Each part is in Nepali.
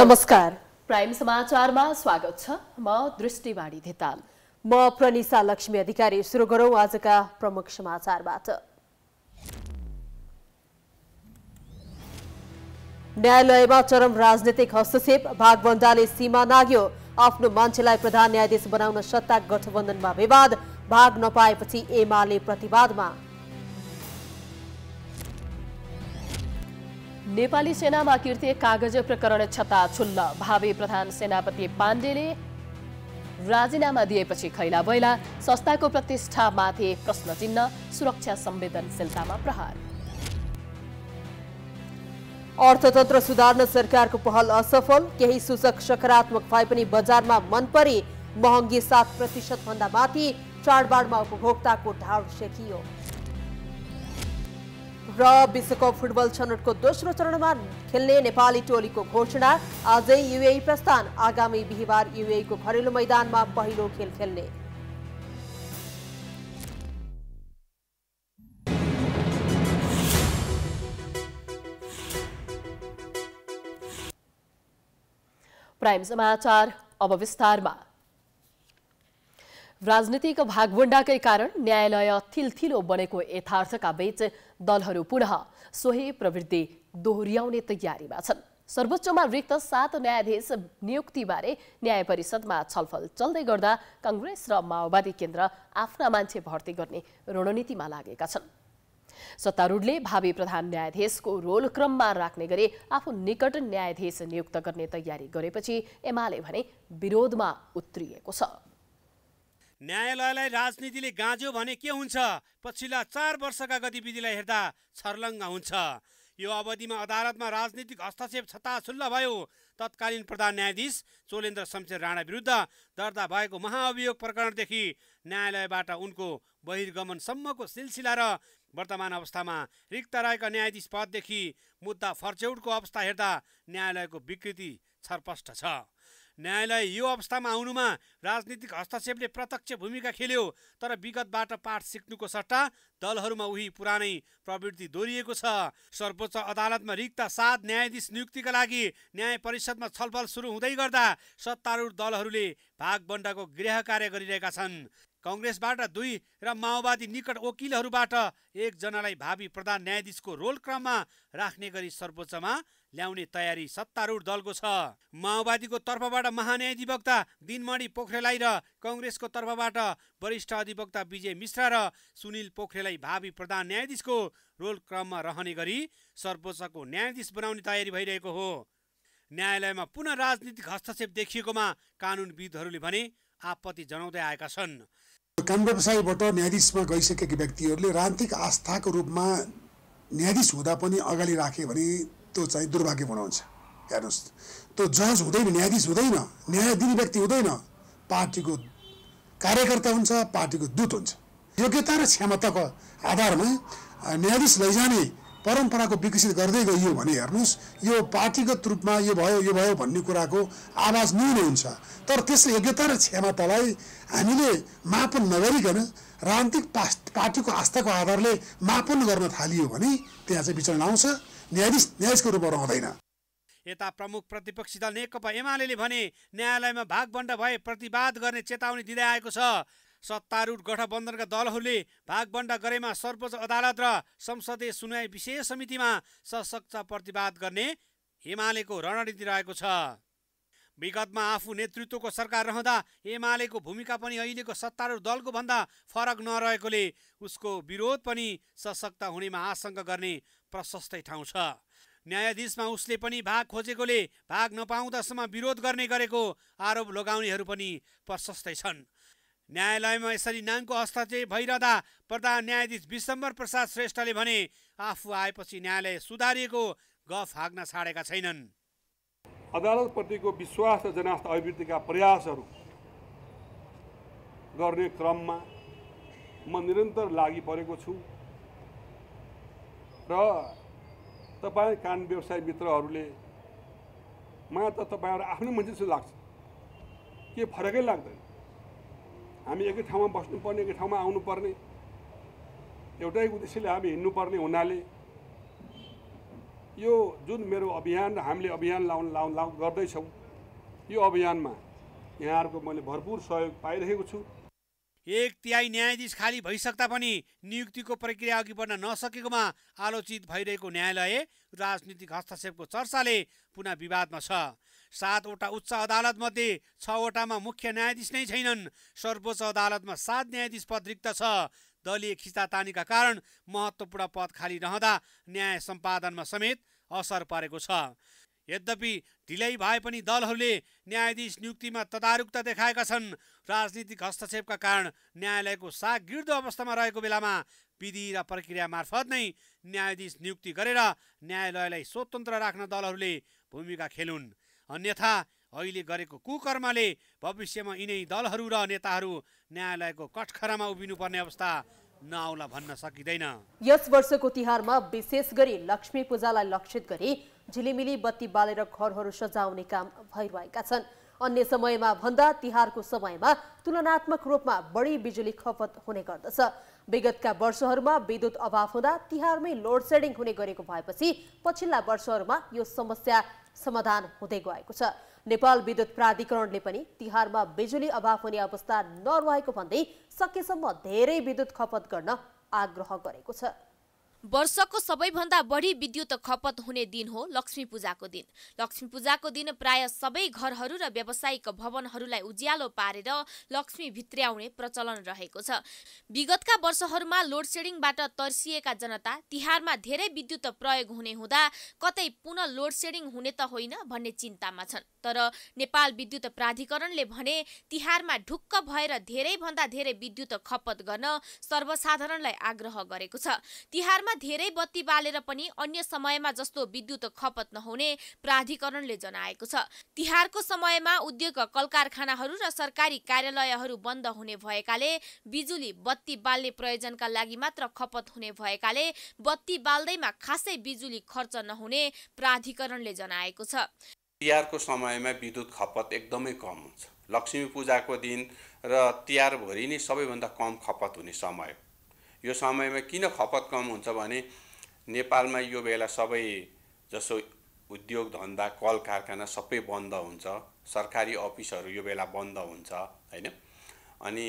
नमस्कार प्राइम समाचारमा स्वागत छ म दृष्टिवाणी धेताल म प्रनिसा लक्ष्मी अधिकारी सुरु गरौँ आजका प्रमुख समाचारबाट न्यायालयमा चरम राजनीतिक हस्तक्षेप भागवन्दाले सीमा नाग्यो आफ्नो मान्छेलाई प्रधान न्यायाधीश बनाउन सत्ता गठबन्धनमा विवाद भाग नपाएपछि एमाले प्रतिवादमा नेपाली सेनामा कृत्य कागज प्रकरण छता छुल्ल भावी प्रधान सेनापति पाण्डेले राजीनामा दिएपछि खैला बैला संस्थाको प्रतिष्ठामाथि प्रश्न चिन्ह सुरक्षा संवेदनशीलतामा प्रहार अर्थतन्त्र सुधार्न सरकारको पहल असफल केही सूचक सकारात्मक भए पनि बजारमा मन परे महँगी सात प्रतिशत भन्दा माथि चाडबाडमा उपभोक्ताको ढाड सेकियो र विश्वकप फुटबल छनौटको दोस्रो चरणमा खेल्ने नेपाली टोलीको घोषणा आजै युए प्रस्थान आगामी बिहिबार को घरेलु मैदानमा पहिलो खेल खेल्ने प्राइम समाचार अब विस्तारमा राजनीतिक भागवण्डाकै कारण न्यायालय थिलथिलो बनेको यथार्थका बीच दलहरू पुनः सोही प्रवृत्ति दोहोऱ्याउने तयारीमा छन् सर्वोच्चमा रिक्त सात न्यायाधीश नियुक्तिबारे न्याय परिषदमा छलफल चल्दै गर्दा कङ्ग्रेस र माओवादी केन्द्र आफ्ना मान्छे भर्ती गर्ने रणनीतिमा लागेका छन् सत्तारूढले भावी प्रधान न्यायाधीशको रोल क्रममा राख्ने गरी आफू निकट न्यायाधीश नियुक्त गर्ने तयारी गरेपछि एमाले भने विरोधमा उत्रिएको छ न्यायालयलाई राजनीतिले गाँज्यो भने के हुन्छ पछिल्ला चार वर्षका गतिविधिलाई हेर्दा छर्लङ्ग हुन्छ यो अवधिमा अदालतमा राजनीतिक हस्तक्षेप छताछुल्ल भयो तत्कालीन प्रधान न्यायाधीश चोलेन्द्र शमशेर राणा विरुद्ध दर्ता भएको महाअभियोग प्रकरणदेखि न्यायालयबाट उनको बहिर्गमनसम्मको सिलसिला र वर्तमान अवस्थामा रिक्त रहेका न्यायाधीश पददेखि मुद्दा फर्चौटको अवस्था हेर्दा न्यायालयको विकृति छरपष्ट छ न्यायालय यो अवस्थामा आउनुमा राजनीतिक हस्तक्षेपले प्रत्यक्ष भूमिका खेल्यो तर विगतबाट पाठ सिक्नुको सट्टा दलहरूमा उही पुरानै प्रवृत्ति दोहोरिएको छ सर्वोच्च अदालतमा रिक्त सात न्यायाधीश नियुक्तिका लागि न्याय परिषदमा छलफल सुरु हुँदै गर्दा सत्तारूढ दलहरूले भागबण्डको गृह कार्य गरिरहेका छन् कङ्ग्रेसबाट दुई र माओवादी निकट वकिलहरूबाट एकजनालाई भावी प्रधान न्यायाधीशको रोल क्रममा राख्ने गरी सर्वोच्चमा ल्याउने तयारी सत्तारूढ दलको छ माओवादीको तर्फबाट महान्यायाधिवक्ता दिनमणि पोखरेलाई र कङ्ग्रेसको तर्फबाट वरिष्ठ अधिवक्ता विजय मिश्र र सुनिल पोखरेलाई भावी प्रधान न्यायाधीशको रोल क्रममा रहने गरी सर्वोच्चको न्यायाधीश बनाउने तयारी भइरहेको हो न्यायालयमा पुनः राजनीतिक हस्तक्षेप देखिएकोमा कानुनविदहरूले भने आपत्ति जनाउँदै आएका छन् काम व्यवसायबाट न्यायाधीशमा गइसकेका व्यक्तिहरूले राजनीतिक आस्थाको रूपमा न्यायाधीश हुँदा पनि अगाडि राखे भने त्यो चाहिँ दुर्भाग्यपूर्ण हुन्छ हेर्नुहोस् त्यो जज हुँदैन न्यायाधीश हुँदैन न्याय दिने व्यक्ति हुँदैन पार्टीको कार्यकर्ता हुन्छ पार्टीको दूत हुन्छ योग्यता र क्षमताको आधारमा न्यायाधीश लैजाने परम्पराको विकसित गर्दै गइयो भने हेर्नुहोस् यो पार्टीगत रूपमा यो भयो यो भयो भन्ने कुराको आवाज न्यून हुन्छ तर त्यसले योग्यता र क्षमतालाई हामीले मापन नगरिकन राजनीतिक पार्टीको आस्थाको आधारले मापन गर्न थालियो भने त्यहाँ चाहिँ विचरण आउँछ न्यायाधीश न्यायाधीशको रूपमा रहँदैन यता प्रमुख प्रतिपक्षी दल नेकपा एमाले भने न्यायालयमा भागबण्ड भए प्रतिवाद गर्ने चेतावनी दिँदै आएको छ सत्तारूढ गठबन्धनका दलहरूले भागबण्ड गरेमा सर्वोच्च अदालत र संसदीय सुनवाई विशेष समितिमा सशक्त प्रतिवाद गर्ने हिमालयको रणनीति रहेको छ विगतमा आफू नेतृत्वको सरकार रहँदा एमालेको भूमिका पनि अहिलेको सत्तारूढ दलको भन्दा फरक नरहेकोले उसको विरोध पनि सशक्त हुनेमा आशंका गर्ने प्रशस्तै ठाउँ छ न्यायाधीशमा उसले पनि भाग खोजेकोले भाग नपाउँदासम्म विरोध गर्ने गरेको आरोप लगाउनेहरू पनि प्रशस्तै छन् न्यायालयमा यसरी नाङको हस्तक्षेप भइरहँदा प्रधान न्यायाधीश विश्वम्बर प्रसाद श्रेष्ठले भने आफू आएपछि न्यायालय सुधारिएको गफ हाग्न छाडेका छैनन् अदालतप्रतिको विश्वास र जनास्था अभिवृद्धिका प्रयासहरू गर्ने क्रममा म निरन्तर लागि परेको छु र तपाईँ कान व्यवसाय मित्रहरूले मलाई त तपाईँहरू आफ्नै मान्छे जस्तो लाग्छ के फरकै लाग्दैन हामी एकै ठाउँमा बस्नुपर्ने एकै ठाउँमा आउनुपर्ने एउटै उद्देश्यले हामी हिँड्नुपर्ने हुनाले यो जुन मेरो अभियान हामीले अभियान लाउन लाउन लाउ गर्दैछौँ यो अभियानमा यहाँहरूको मैले भरपूर सहयोग पाइरहेको छु एक तिहाई न्यायाधीश खाली भइसक्दा पनि नियुक्तिको प्रक्रिया अघि बढ्न नसकेकोमा आलोचित भइरहेको न्यायालय राजनीतिक हस्तक्षेपको चर्चाले पुनः विवादमा छ सातवटा उच्च अदालतमध्ये छवटामा मुख्य न्यायाधीश नै छैनन् सर्वोच्च अदालतमा सात न्यायाधीश पद रिक्त छ दलीय खिचातानीका कारण महत्त्वपूर्ण पद खाली रहँदा न्याय सम्पादनमा समेत असर परेको छ यद्यपि ढिलाइ भए पनि दलहरूले न्यायाधीश नियुक्तिमा तदारुकता देखाएका छन् राजनीतिक हस्तक्षेपका कारण न्यायालयको साग गिर्दो अवस्थामा रहेको बेलामा विधि र प्रक्रिया मार्फत नै न्यायाधीश नियुक्ति गरेर न्यायालयलाई स्वतन्त्र राख्न दलहरूले भूमिका खेलुन् अन्यथा अहिले गरेको कुकर्मले भविष्यमा यिनै दलहरू र नेताहरू न्यायालयको कठखरामा उभिनुपर्ने अवस्था नआउला भन्न सकिँदैन यस वर्षको तिहारमा विशेष गरी लक्ष्मी पूजालाई लक्षित गरी झिलिमिली बत्ती बालेर घरहरू सजाउने काम भइरहेका छन् अन्य समयमा भन्दा तिहारको समयमा तुलनात्मक रूपमा बढी बिजुली खपत हुने गर्दछ विगतका वर्षहरूमा विद्युत अभाव हुँदा तिहारमै लोड सेडिङ हुने गरेको भएपछि पछिल्ला वर्षहरूमा यो समस्या समाधान हुँदै गएको छ नेपाल विद्युत प्राधिकरणले पनि तिहारमा बिजुली अभाव हुने अवस्था नरहेको भन्दै सकेसम्म धेरै विद्युत खपत गर्न आग्रह गरेको छ वर्षको सबैभन्दा बढी विद्युत खपत हुने दिन हो लक्ष्मी पूजाको दिन लक्ष्मी पूजाको दिन प्राय सबै घरहरू र व्यावसायिक भवनहरूलाई उज्यालो पारेर लक्ष्मी भित्र्याउने प्रचलन रहेको छ विगतका वर्षहरूमा लोडसेडिङबाट तर्सिएका जनता तिहारमा धेरै विद्युत प्रयोग हुने हुँदा कतै पुनः लोडसेडिङ हुने त होइन भन्ने चिन्तामा छन् तर नेपाल विद्युत प्राधिकरणले भने तिहारमा ढुक्क भएर धेरैभन्दा धेरै विद्युत खपत गर्न सर्वसाधारणलाई आग्रह गरेको छ तिहारमा धेरै बत्ती बालेर पनि अन्य समयमा जस्तो विद्युत खपत नहुने प्राधिकरणले जनाएको छ तिहारको समयमा उद्योग कल कारखानाहरू र सरकारी कार्यालयहरू बन्द हुने भएकाले बिजुली बत्ती बाल्ने प्रयोजनका लागि मात्र खपत हुने भएकाले बत्ती बाल्दैमा खासै बिजुली खर्च नहुने प्राधिकरणले जनाएको छ तिहारको समयमा विद्युत खपत एकदमै कम हुन्छ लक्ष्मी पूजाको दिन र तिहारभरि नै सबैभन्दा कम खपत हुने समय यो समयमा किन खपत कम हुन्छ भने नेपालमा यो बेला सबै जसो उद्योग धन्दा कल कारखाना सबै बन्द हुन्छ सरकारी अफिसहरू यो बेला बन्द हुन्छ होइन अनि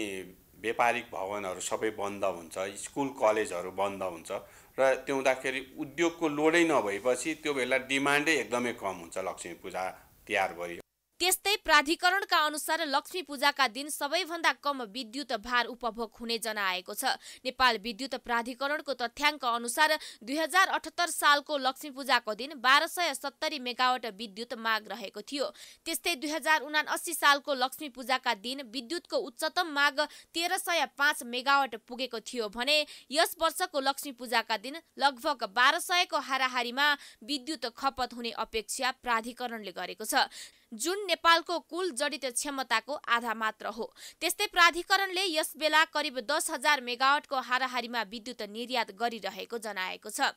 व्यापारिक भवनहरू सबै बन्द हुन्छ स्कुल कलेजहरू बन्द हुन्छ र त्यो हुँदाखेरि उद्योगको लोडै नभएपछि त्यो बेला डिमान्डै एकदमै कम हुन्छ लक्ष्मी पूजा तिहारभरि त्यस्तै प्राधिकरणका अनुसार लक्ष्मी पूजाका दिन सबैभन्दा कम विद्युत भार उपभोग हुने जनाएको छ नेपाल विद्युत प्राधिकरणको तथ्याङ्क अनुसार दुई हजार अठहत्तर सालको लक्ष्मी पूजाको दिन बाह्र सय सत्तरी मेगावट विद्युत माग रहेको थियो त्यस्तै दुई हजार उनासी सालको लक्ष्मी पूजाका दिन विद्युतको उच्चतम माग तेह्र सय पाँच मेगावाट पुगेको थियो भने यस वर्षको लक्ष्मी पूजाका दिन लगभग बाह्र सयको हाराहारीमा विद्युत खपत हुने अपेक्षा प्राधिकरणले गरेको छ जुन नेपालको कुल जडित क्षमताको आधा मात्र हो त्यस्तै प्राधिकरणले यस बेला करिब दस हजार मेगावटको हाराहारीमा विद्युत निर्यात गरिरहेको जनाएको छ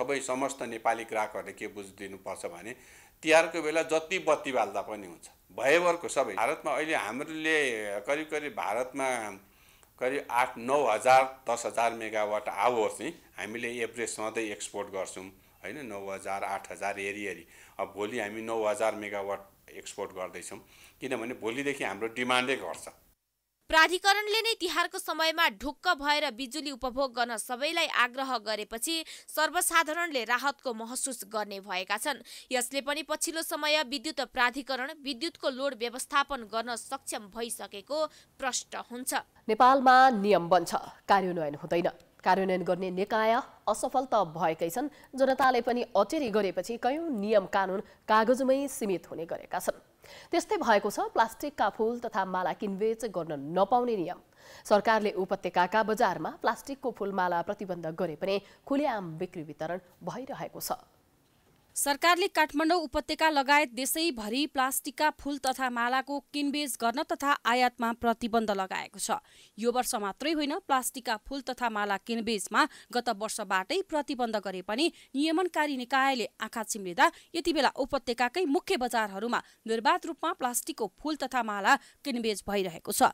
सबै समस्त नेपाली ग्राहकहरूले के बुझिदिनुपर्छ भने तिहारको बेला जति बत्ती बाल्दा पनि हुन्छ भयभरको सबै भारतमा अहिले हामीले करिब करिब भारतमा करिब आठ नौ हजार दस हजार मेगावाट आवर चाहिँ हामीले एभरेज सधैँ एक्सपोर्ट गर्छौँ होइन नौ हजार आठ हजार हेरी हेरी अब भोलि हामी नौ हजार मेगावाट एक्सपोर्ट गर्दैछौँ किनभने भोलिदेखि हाम्रो डिमान्डै घट्छ प्राधिकरणले नै तिहारको समयमा ढुक्क भएर बिजुली उपभोग गर्न सबैलाई आग्रह गरेपछि सर्वसाधारणले राहतको महसुस गर्ने भएका छन् यसले पनि पछिल्लो समय विद्युत प्राधिकरण विद्युतको लोड व्यवस्थापन गर्न सक्षम भइसकेको प्रष्ट हुन्छ नेपालमा नियम बन्छ कार्यान्वयन हुँदैन कार्यान्वयन गर्ने निकाय असफल त भएकै छन् जनताले पनि अचेरी गरेपछि कयौँ नियम कानुन कागजमै सीमित हुने गरेका छन् त्यस्तै भएको छ प्लास्टिकका फुल तथा माला किनबेच गर्न नपाउने नियम सरकारले उपत्यकाका बजारमा प्लास्टिकको फुलमाला प्रतिबन्ध गरे पनि खुलेआम बिक्री वितरण भइरहेको छ सरकारले काठमाडौँ उपत्यका लगायत देशैभरि प्लास्टिकका फूल तथा मालाको किनबेच गर्न तथा आयातमा प्रतिबन्ध लगाएको छ यो वर्ष मात्रै होइन प्लास्टिकका फूल तथा माला किनबेचमा गत वर्षबाटै प्रतिबन्ध गरे पनि नियमनकारी निकायले आँखा चिम्लिँदा यति बेला उपत्यकाकै मुख्य बजारहरूमा निर्वाध रूपमा प्लास्टिकको फूल तथा माला किनबेच भइरहेको छ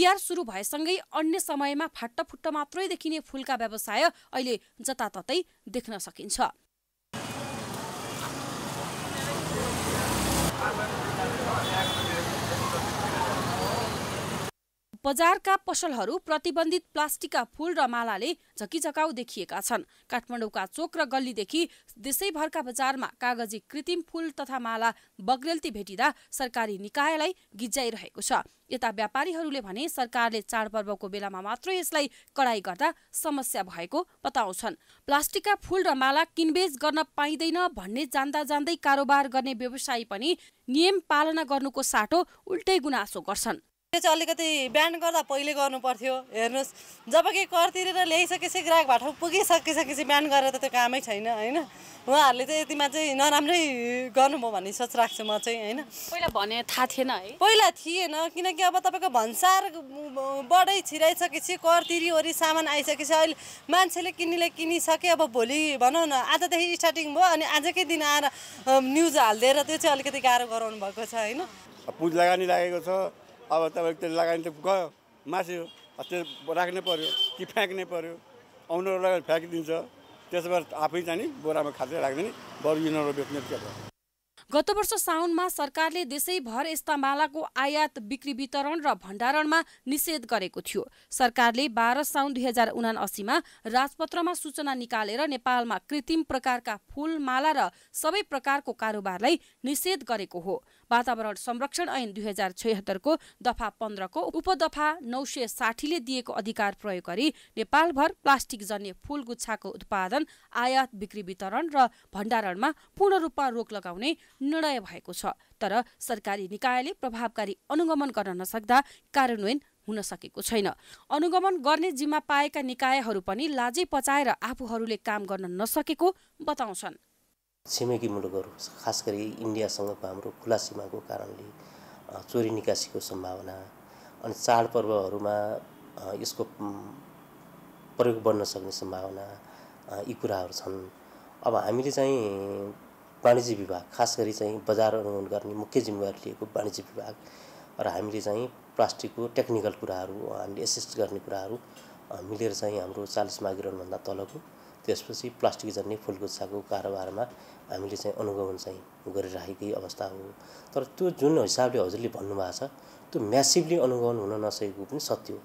तिहार सुरु भएसँगै अन्य समयमा फाटफुट्ट मात्रै देखिने फूलका व्यवसाय अहिले जताततै देख्न सकिन्छ I went बजारका पसलहरू प्रतिबन्धित प्लास्टिकका फूल र मालाले झकिझकाउ देखिएका छन् काठमाडौँका चोक र गल्लीदेखि देशैभरका बजारमा कागजी कृत्रिम फूल तथा माला बग्रेल्ती भेटिँदा सरकारी निकायलाई गिज्याइरहेको छ यता व्यापारीहरूले भने सरकारले चाडपर्वको बेलामा मात्र यसलाई कडाई गर्दा समस्या भएको बताउँछन् प्लास्टिकका फूल र माला किनबेच गर्न पाइँदैन भन्ने जान्दा जान्दै कारोबार गर्ने व्यवसायी पनि नियम पालना गर्नुको साटो उल्टै गुनासो गर्छन् त्यो चाहिँ अलिकति ब्यान्ड गर्दा पहिले गर्नु पर्थ्यो हेर्नुहोस् जब कि कर तिरेर ल्याइसकेपछि ग्राहक भाटो पुगिसकिसकेपछि ब्यान्ड गरेर त त्यो कामै छैन होइन उहाँहरूले चाहिँ यतिमा चाहिँ नराम्रै गर्नुभयो भन्ने सोच राख्छु म चाहिँ होइन पहिला भने थाहा थिएन है पहिला थिएन किनकि अब तपाईँको भन्सार बढै छिराइसकेपछि कर तिरिवरी सामान आइसकेपछि अहिले मान्छेले किन्नेले किनिसके अब भोलि भनौँ न आजदेखि स्टार्टिङ भयो अनि आजकै दिन आएर न्युज हालिदिएर त्यो चाहिँ अलिकति गाह्रो गराउनु भएको छ होइन पुज लगानी लागेको छ अब तपाईँको त्यो लगानी त गयो मासु त्यो राख्नै पऱ्यो कि फ्याँक्नै पऱ्यो आउनेहरू लगाएर फ्याँकिदिन्छ त्यसो भएर आफै जाने बोरामा खाँदै राख्दैन बरु यिनीहरू बेच्ने गत वर्ष साउनमा सरकारले देशैभर यस्ता मालाको आयात बिक्री वितरण र भण्डारणमा निषेध गरेको थियो सरकारले बाह्र साउन दुई हजार उना असीमा राजपत्रमा सूचना निकालेर नेपालमा कृत्रिम प्रकारका फूल माला र सबै प्रकारको कारोबारलाई निषेध गरेको हो वातावरण संरक्षण ऐन दुई हजार छयत्तरको दफा पन्ध्रको उपदफा नौ सय साठीले दिएको अधिकार प्रयोग गरी नेपालभर प्लास्टिक जन्य फूल उत्पादन आयात बिक्री वितरण र भण्डारणमा पूर्ण रूपमा रोक लगाउने निर्णय भएको छ तर सरकारी निकायले प्रभावकारी अनुगमन गर्न नसक्दा कार्यान्वयन हुन सकेको छैन अनुगमन गर्ने जिम्मा पाएका निकायहरू पनि लाजै पचाएर आफूहरूले काम गर्न नसकेको बताउँछन् छिमेकी मुलुकहरू खास गरी इन्डियासँगको हाम्रो खुला सीमाको कारणले चोरी निकासीको सम्भावना अनि चाडपर्वहरूमा यसको प्रयोग बढ्न सक्ने सम्भावना यी कुराहरू छन् अब हामीले चाहिँ वाणिज्य विभाग खास गरी चाहिँ बजार अनुगमन गर्ने मुख्य जिम्मेवारी लिएको वाणिज्य विभाग र हामीले चाहिँ प्लास्टिकको टेक्निकल कुराहरू हामीले एसिस्ट गर्ने कुराहरू मिलेर चाहिँ हाम्रो चालिस माघिरहनुभन्दा तलको त्यसपछि प्लास्टिक जन्ने फुलगुच्छाको कारोबारमा हामीले चाहिँ अनुगमन चाहिँ गरिराखेकै अवस्था हो तर त्यो जुन हिसाबले हजुरले भन्नुभएको छ त्यो म्यासिभली अनुगमन हुन नसकेको पनि सत्य हो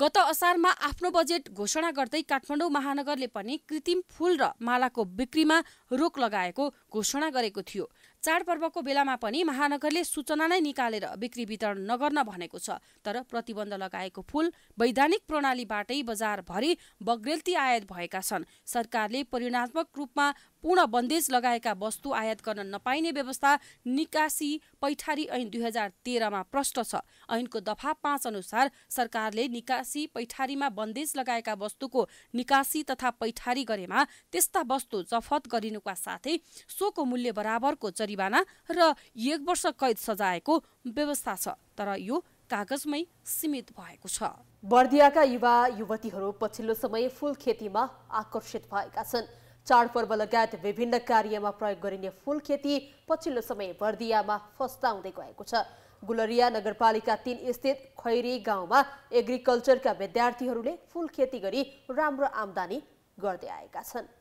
गत असारमा आफ्नो बजेट घोषणा गर्दै काठमाडौँ महानगरले पनि कृत्रिम फुल र मालाको बिक्रीमा रोक लगाएको घोषणा गरेको थियो चाडपर्वको बेलामा पनि महानगरले सूचना नै निकालेर बिक्री वितरण नगर्न भनेको छ तर प्रतिबन्ध लगाएको फुल वैधानिक प्रणालीबाटै बजारभरि बग्रेल्ती आयात भएका छन् सरकारले परिणात्मक रूपमा पूर्ण बन्देज लगाएका वस्तु आयात गर्न नपाइने व्यवस्था निकासी पैठारी ऐन दुई हजार तेह्रमा प्रष्ट छ ऐनको दफा पाँच अनुसार सरकारले निकासी पैठारीमा बन्देज लगाएका वस्तुको निकासी तथा पैठारी गरेमा त्यस्ता वस्तु जफत गरिनुका साथै सोको मूल्य बराबरको जरिवाना र एक वर्ष कैद सजाएको व्यवस्था छ तर यो कागजमै सीमित भएको छ बर्दियाका युवा युवतीहरू पछिल्लो समय फुल खेतीमा आकर्षित भएका छन् चाडपर्व लगायत विभिन्न कार्यमा प्रयोग गरिने फुल खेती पछिल्लो समय बर्दियामा फस्ताउँदै गएको छ गुलरिया नगरपालिका तिन स्थित खैरी गाउँमा एग्रिकल्चरका विद्यार्थीहरूले फुल खेती गरी राम्रो आमदानी गर्दै आएका छन्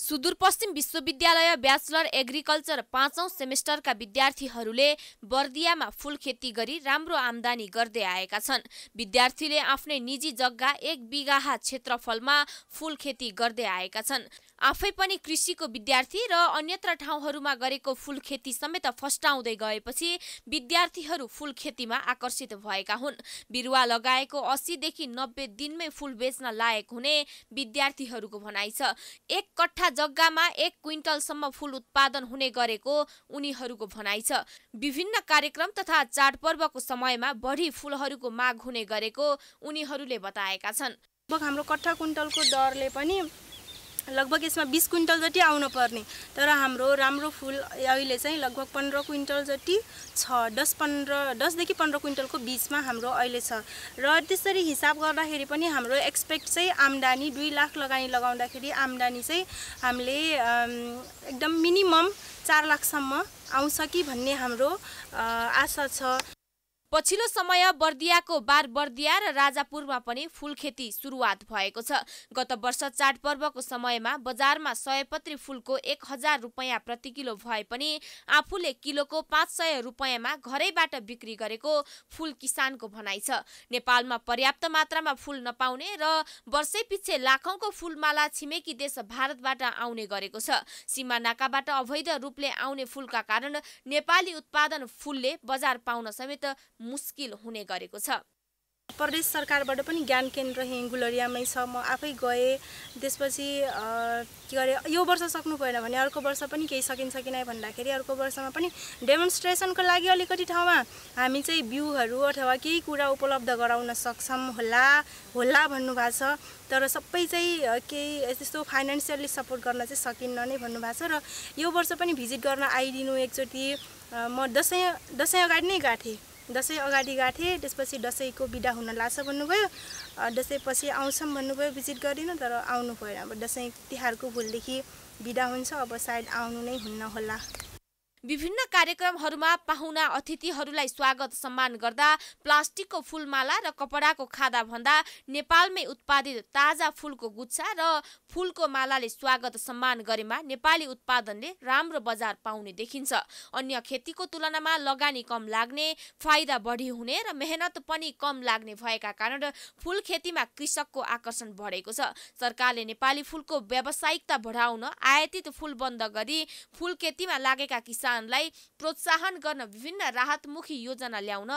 सुदूरपश्चिम विश्वविद्यालय ब्याचलर एग्रिकल्चर पाँचौँ सेमेस्टरका विद्यार्थीहरूले बर्दियामा फुल खेती गरी राम्रो आमदानी गर्दै आएका छन् विद्यार्थीले आफ्नै निजी जग्गा एक बिगाहा क्षेत्रफलमा फुल खेती गर्दै आएका छन् आफै पनि कृषिको विद्यार्थी र अन्यत्र ठाउँहरूमा गरेको फुल खेती समेत फस्टाउँदै गएपछि विद्यार्थीहरू फुल खेतीमा आकर्षित भएका हुन् बिरुवा लगाएको अस्सीदेखि नब्बे दिनमै फुल बेच्न लायक हुने विद्यार्थीहरूको भनाइ छ एक कट्ठा जग्गामा एक क्विन्टलसम्म फुल उत्पादन हुने गरेको उनीहरूको भनाइ छ विभिन्न कार्यक्रम तथा चाडपर्वको समयमा बढी फुलहरूको माग हुने गरेको उनीहरूले बताएका छन् हाम्रो कट्ठा कुन्टलको दरले पनि लगभग यसमा बिस क्विन्टल जति आउनुपर्ने तर हाम्रो राम्रो फुल अहिले चाहिँ लगभग पन्ध्र क्विन्टल जति छ दस पन्ध्र दसदेखि पन्ध्र क्विन्टलको बिचमा हाम्रो अहिले छ र त्यसरी हिसाब गर्दाखेरि पनि हाम्रो एक्सपेक्ट चाहिँ आम्दानी दुई लाख लगानी लगाउँदाखेरि आम्दानी चाहिँ हामीले एकदम मिनिमम चार लाखसम्म आउँछ कि भन्ने हाम्रो आशा छ पछिल्लो समय बर्दियाको बार बर्दिया र राजापुरमा पनि खेती सुरुवात भएको छ गत वर्ष चाडपर्वको समयमा बजारमा सयपत्री फुलको एक हजार रुपियाँ प्रति किलो भए पनि आफूले किलोको पाँच सय रुपियाँमा घरैबाट बिक्री गरेको फुल किसानको भनाइ छ नेपालमा पर्याप्त मात्रामा फुल नपाउने र वर्षै पछि लाखौँको फुलमाला छिमेकी देश भारतबाट आउने गरेको छ सीमा अवैध रूपले आउने फुलका कारण नेपाली उत्पादन फुलले बजार पाउन समेत मुस्किल हुने गरेको छ प्रदेश सरकारबाट पनि ज्ञान केन्द्र हेङ्गुलरियामै छ म आफै गएँ त्यसपछि के अरे यो वर्ष सक्नु भएन भने अर्को वर्ष पनि केही सकिन्छ कि नै भन्दाखेरि अर्को वर्षमा पनि डेमोन्स्ट्रेसनको लागि अलिकति ठाउँमा हामी चाहिँ बिउहरू अथवा केही कुरा उपलब्ध गराउन सक्छौँ होला होला भन्नुभएको छ तर सबै चाहिँ केही त्यस्तो फाइनेन्सियल्ली सपोर्ट गर्न चाहिँ सकिन्न नै भन्नुभएको छ र यो वर्ष पनि भिजिट गर्न आइदिनु एकचोटि म दसैँ दसैँ अगाडि नै गएको थिएँ दसैँ अगाडि गएको थिएँ त्यसपछि दसैँको बिदा हुन लाग्छ भन्नुभयो दसैँ पछि आउँछौँ भन्नुभयो भिजिट गरिनँ तर आउनु भएन अब दसैँ तिहारको भोलिदेखि बिदा हुन्छ अब सायद आउनु नै हुन्न होला विभिन्न कार्यक्रमहरूमा पाहुना अतिथिहरूलाई स्वागत सम्मान गर्दा प्लास्टिकको फुलमाला र कपडाको खादा भन्दा नेपालमै उत्पादित ताजा फुलको गुच्छा र फुलको मालाले स्वागत सम्मान गरेमा नेपाली उत्पादनले राम्रो बजार पाउने देखिन्छ अन्य खेतीको तुलनामा लगानी कम लाग्ने फाइदा बढी हुने र मेहनत पनि कम लाग्ने भएका कारण फुल खेतीमा कृषकको आकर्षण बढेको छ सरकारले नेपाली फुलको व्यावसायिकता बढाउन आयातित फुल बन्द गरी फुल खेतीमा लागेका किसान किसानलाई प्रोत्साहन गर्न विभिन्न राहतमुखी योजना ल्याउन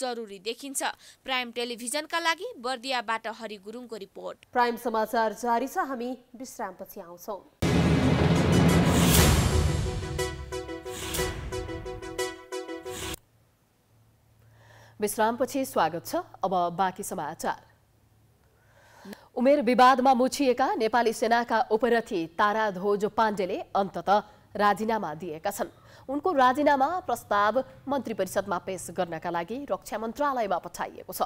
जरुरी देखिन्छ प्राइम टेलिभिजनका लागि बर्दियाबाट हरि गुरुङको रिपोर्ट प्राइम समाचार जारी छ हामी विश्रामपछि आउँछौँ विश्रामपछि स्वागत छ अब बाँकी समाचार उमेर विवादमा मुछिएका नेपाली सेनाका उपरथी ताराध्वज पाण्डेले अन्तत राजीनामा दिएका छन् उनको राजीनामा प्रस्ताव मन्त्री परिषदमा पेश गर्नका लागि रक्षा मन्त्रालयमा पठाइएको छ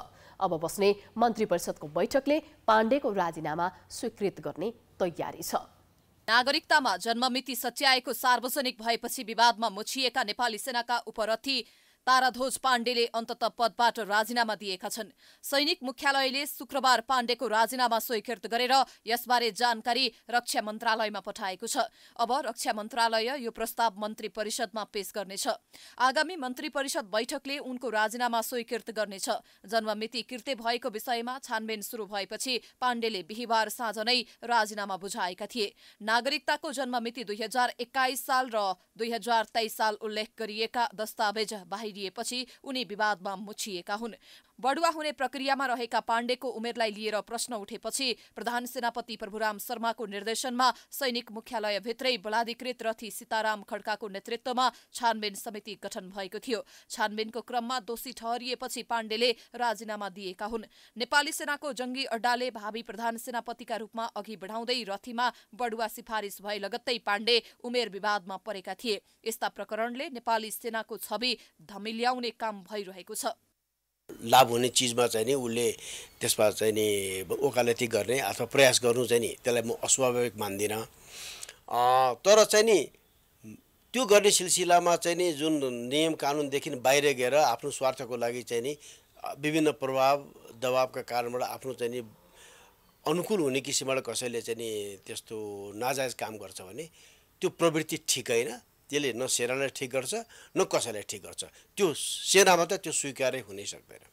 अब बस्ने मन्त्री परिषदको बैठकले पाण्डेको राजीनामा स्वीकृत गर्ने तयारी छ नागरिकतामा जन्ममिति सच्याएको सार्वजनिक भएपछि विवादमा मुछिएका नेपाली सेनाका उपरथी ताराध्वज पाण्डेले अन्तत पदबाट राजीनामा दिएका छन् सैनिक मुख्यालयले शुक्रबार पाण्डेको राजीनामा स्वीकृत गरेर यसबारे जानकारी रक्षा मन्त्रालयमा पठाएको छ अब रक्षा मन्त्रालय यो प्रस्ताव मन्त्री परिषदमा पेश गर्नेछ आगामी मन्त्री परिषद बैठकले उनको राजीनामा स्वीकृत गर्नेछ जन्ममिति कृत्य भएको विषयमा छानबिन शुरू भएपछि पाण्डेले बिहिबार साँझ नै राजीनामा बुझाएका थिए नागरिकताको जन्ममिति दुई हजार एक्काइस साल र दुई हजार तेइस साल उल्लेख गरिएका दस्तावेज बाहिर गरिदिएपछि उनी विवादमा मुछिएका हुन् बढुवा हुने प्रक्रियामा रहेका पाण्डेको उमेरलाई लिएर प्रश्न उठेपछि प्रधान सेनापति प्रभुराम शर्माको निर्देशनमा सैनिक मुख्यालयभित्रै बलाधिकृत रथी सीताराम खड्काको नेतृत्वमा छानबिन समिति गठन भएको थियो छानबिनको क्रममा दोषी ठहरिएपछि पाण्डेले राजीनामा दिएका हुन् नेपाली सेनाको जङ्गी अड्डाले भावी प्रधान सेनापतिका रूपमा अघि बढाउँदै रथीमा बढुवा सिफारिस भए लगत्तै पाण्डे उमेर विवादमा परेका थिए यस्ता प्रकरणले नेपाली सेनाको छवि धमिल्याउने काम भइरहेको छ लाभ हुने चिजमा चाहिँ नि उसले त्यसमा चाहिँ नि ओकालती गर्ने अथवा प्रयास गर्नु चाहिँ नि त्यसलाई म अस्वाभाविक मान्दिनँ तर चाहिँ नि त्यो गर्ने सिलसिलामा चाहिँ नि जुन नियम कानुनदेखि बाहिर गएर आफ्नो स्वार्थको लागि चाहिँ नि विभिन्न प्रभाव दबावका कारणबाट आफ्नो चाहिँ नि अनुकूल हुने किसिमबाट कसैले चाहिँ नि त्यस्तो नाजायज काम गर्छ भने त्यो प्रवृत्ति ठिक होइन त्यसले न सेनालाई ठिक गर्छ न कसैलाई ठिक गर्छ त्यो त त्यो स्वीकारै हुनै सक्दैन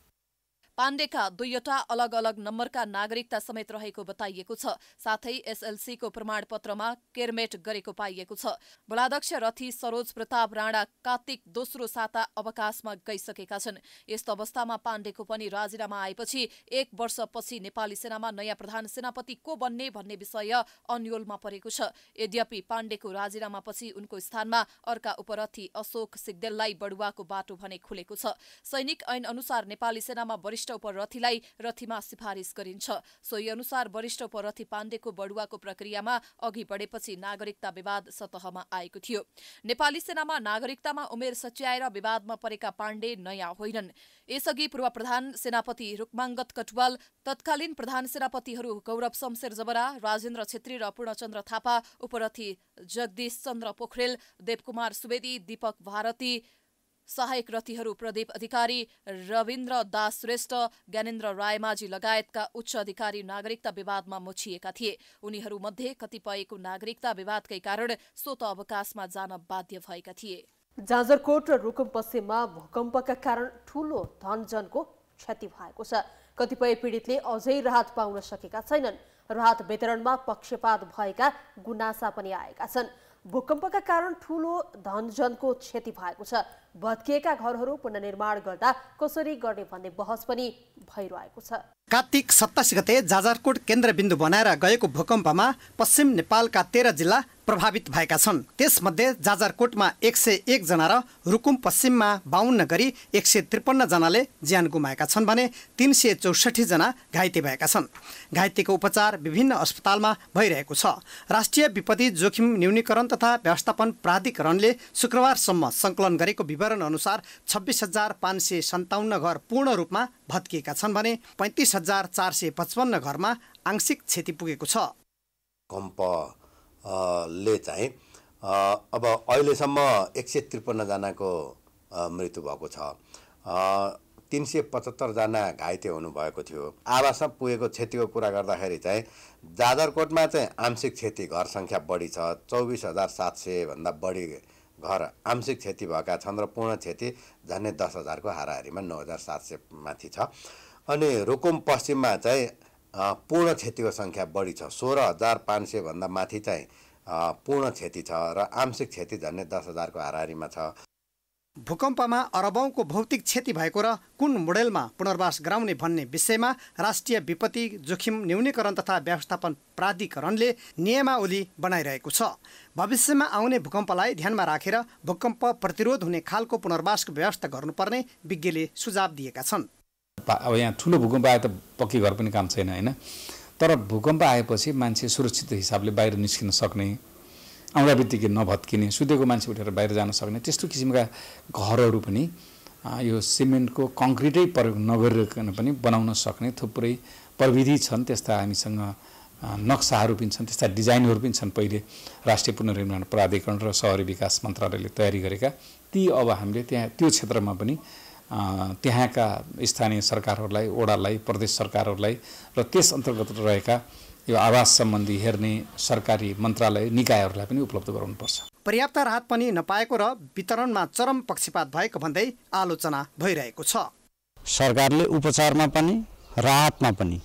पाण्डेका दुईवटा अलग अलग नम्बरका नागरिकता समेत रहेको बताइएको छ साथै एसएलसीको प्रमाणपत्रमा केरमेट गरेको पाइएको छ बडाध्यक्ष रथी सरोज प्रताप राणा कार्तिक दोस्रो साता अवकाशमा गइसकेका छन् यस्तो अवस्थामा पाण्डेको पनि राजीनामा आएपछि एक वर्षपछि नेपाली सेनामा नयाँ प्रधान सेनापति को बन्ने भन्ने विषय अन्योलमा परेको छ यद्यपि पाण्डेको राजीनामापछि उनको स्थानमा अर्का उपरथी अशोक सिग्देललाई बडुवाको बाटो भने खुलेको छ सैनिक ऐन अनुसार नेपाली सेनामा वरिष्ठ वरिष्ठ उपरथीलाई रथीमा सिफारिस गरिन्छ सोही अनुसार वरिष्ठ उपरथी पाण्डेको बढुवाको प्रक्रियामा अघि बढेपछि नागरिकता विवाद सतहमा आएको थियो नेपाली सेनामा नागरिकतामा उमेर सच्याएर विवादमा परेका पाण्डे नयाँ होइनन् यसअघि पूर्व प्रधान सेनापति रुक्माङ्गत कटुवाल तत्कालीन प्रधान सेनापतिहरू गौरव शमशेर जबरा राजेन्द्र छेत्री र पूर्णचन्द्र थापा उपरथी जगदीश चन्द्र पोखरेल देवकुमार सुवेदी दीपक भारती सहायक रथीहरू प्रदीप अधिकारी रविन्द्र दास श्रेष्ठ ज्ञानेन्द्र रायमाझी लगायतका उच्च अधिकारी नागरिकता विवादमा मुछिएका थिए मध्ये कतिपयको नागरिकता विवादकै कारण स्वत अवकाशमा जान बाध्य भएका थिए जाजरकोट र रुकुम पश्चिममा भूकम्पका कारण ठूलो धनजनको क्षति भएको छ कतिपय पीडितले अझै राहत पाउन सकेका छैनन् राहत वितरणमा पक्षपात भएका गुनासा पनि आएका छन् भूकम्पका कारण ठूलो धनजनको क्षति भएको छ भत्किएका घरहरू पुनर्निर्माण गर्दा कसरी गर्ने भन्ने बहस पनि भइरहेको छ कार्तिक सत्ताइस गते जाजरकोट केन्द्रबिन्दु बनाएर गएको भूकम्पमा पश्चिम नेपालका तेह्र जिल्ला प्रभावित भएका छन् त्यसमध्ये जाजरकोटमा एक सय एकजना र रुकुम पश्चिममा बाहुन्न गरी एक सय त्रिपन्नजनाले ज्यान गुमाएका छन् भने तिन सय चौसठीजना घाइते भएका छन् घाइतेको उपचार विभिन्न अस्पतालमा भइरहेको छ राष्ट्रिय विपत्ति जोखिम न्यूनीकरण तथा व्यवस्थापन प्राधिकरणले शुक्रबारसम्म सङ्कलन गरेको विवरण अनुसार छब्बिस हजार पाँच सय सन्ताउन्न घर पूर्ण रूपमा भत्किएका छन् भने पैँतिस हजार चार सय पचपन्न घरमा आंशिक क्षति पुगेको छ कम्पले चाहिँ अब अहिलेसम्म एक सय त्रिपन्नजनाको मृत्यु भएको छ तिन सय पचहत्तरजना घाइते हुनुभएको थियो आवासमा पुगेको क्षतिको कुरा गर्दाखेरि चाहिँ जाजरकोटमा चाहिँ आंशिक क्षति घर सङ्ख्या बढी छ चौबिस हजार सात सयभन्दा बढी घर आंशिक क्षति भएका छन् र पूर्ण क्षति झन्डै दस हजारको हाराहारीमा नौ हजार सात सय माथि छ अनि रुकुम पश्चिममा चाहिँ पूर्ण क्षतिको सङ्ख्या बढी छ सोह्र हजार पाँच सयभन्दा माथि चाहिँ पूर्ण क्षति छ र आंशिक क्षति झन्डै दस हजारको हाराहारीमा छ भूकम्पमा अरबौंको भौतिक क्षति भएको र कुन मोडेलमा पुनर्वास गराउने भन्ने विषयमा राष्ट्रिय विपत्ति जोखिम न्यूनीकरण तथा व्यवस्थापन प्राधिकरणले नियमावली बनाइरहेको छ भविष्यमा आउने भूकम्पलाई ध्यानमा राखेर भूकम्प प्रतिरोध हुने खालको पुनर्वासको व्यवस्था गर्नुपर्ने विज्ञले सुझाव दिएका छन् अब यहाँ ठुलो भूकम्प आयो त पक्की घर पनि काम छैन होइन तर भूकम्प आएपछि मान्छे सुरक्षित हिसाबले बाहिर निस्किन सक्ने आउँदा बित्तिकै नभत्किने सुतेको मान्छे उठेर बाहिर जान सक्ने त्यस्तो किसिमका घरहरू पनि यो सिमेन्टको कङ्क्रिटै प्रयोग नगरिकन पनि बनाउन सक्ने थुप्रै प्रविधि छन् त्यस्ता हामीसँग नक्साहरू पनि छन् त्यस्ता डिजाइनहरू पनि छन् पहिले राष्ट्रिय पुनर्निर्माण प्राधिकरण र सहरी विकास मन्त्रालयले तयारी गरेका ती अब हामीले त्यहाँ त्यो क्षेत्रमा पनि त्यहाँका स्थानीय सरकारहरूलाई ओडालाई प्रदेश सरकारहरूलाई र त्यस अन्तर्गत रहेका यो आवास सम्बन्धी हेर्ने सरकारी मन्त्रालय निकायहरूलाई पनि उपलब्ध गराउनुपर्छ पर्याप्त राहत पनि नपाएको र वितरणमा चरम पक्षपात भएको भन्दै आलोचना भइरहेको छ सरकारले उपचारमा पनि राहतमा पनि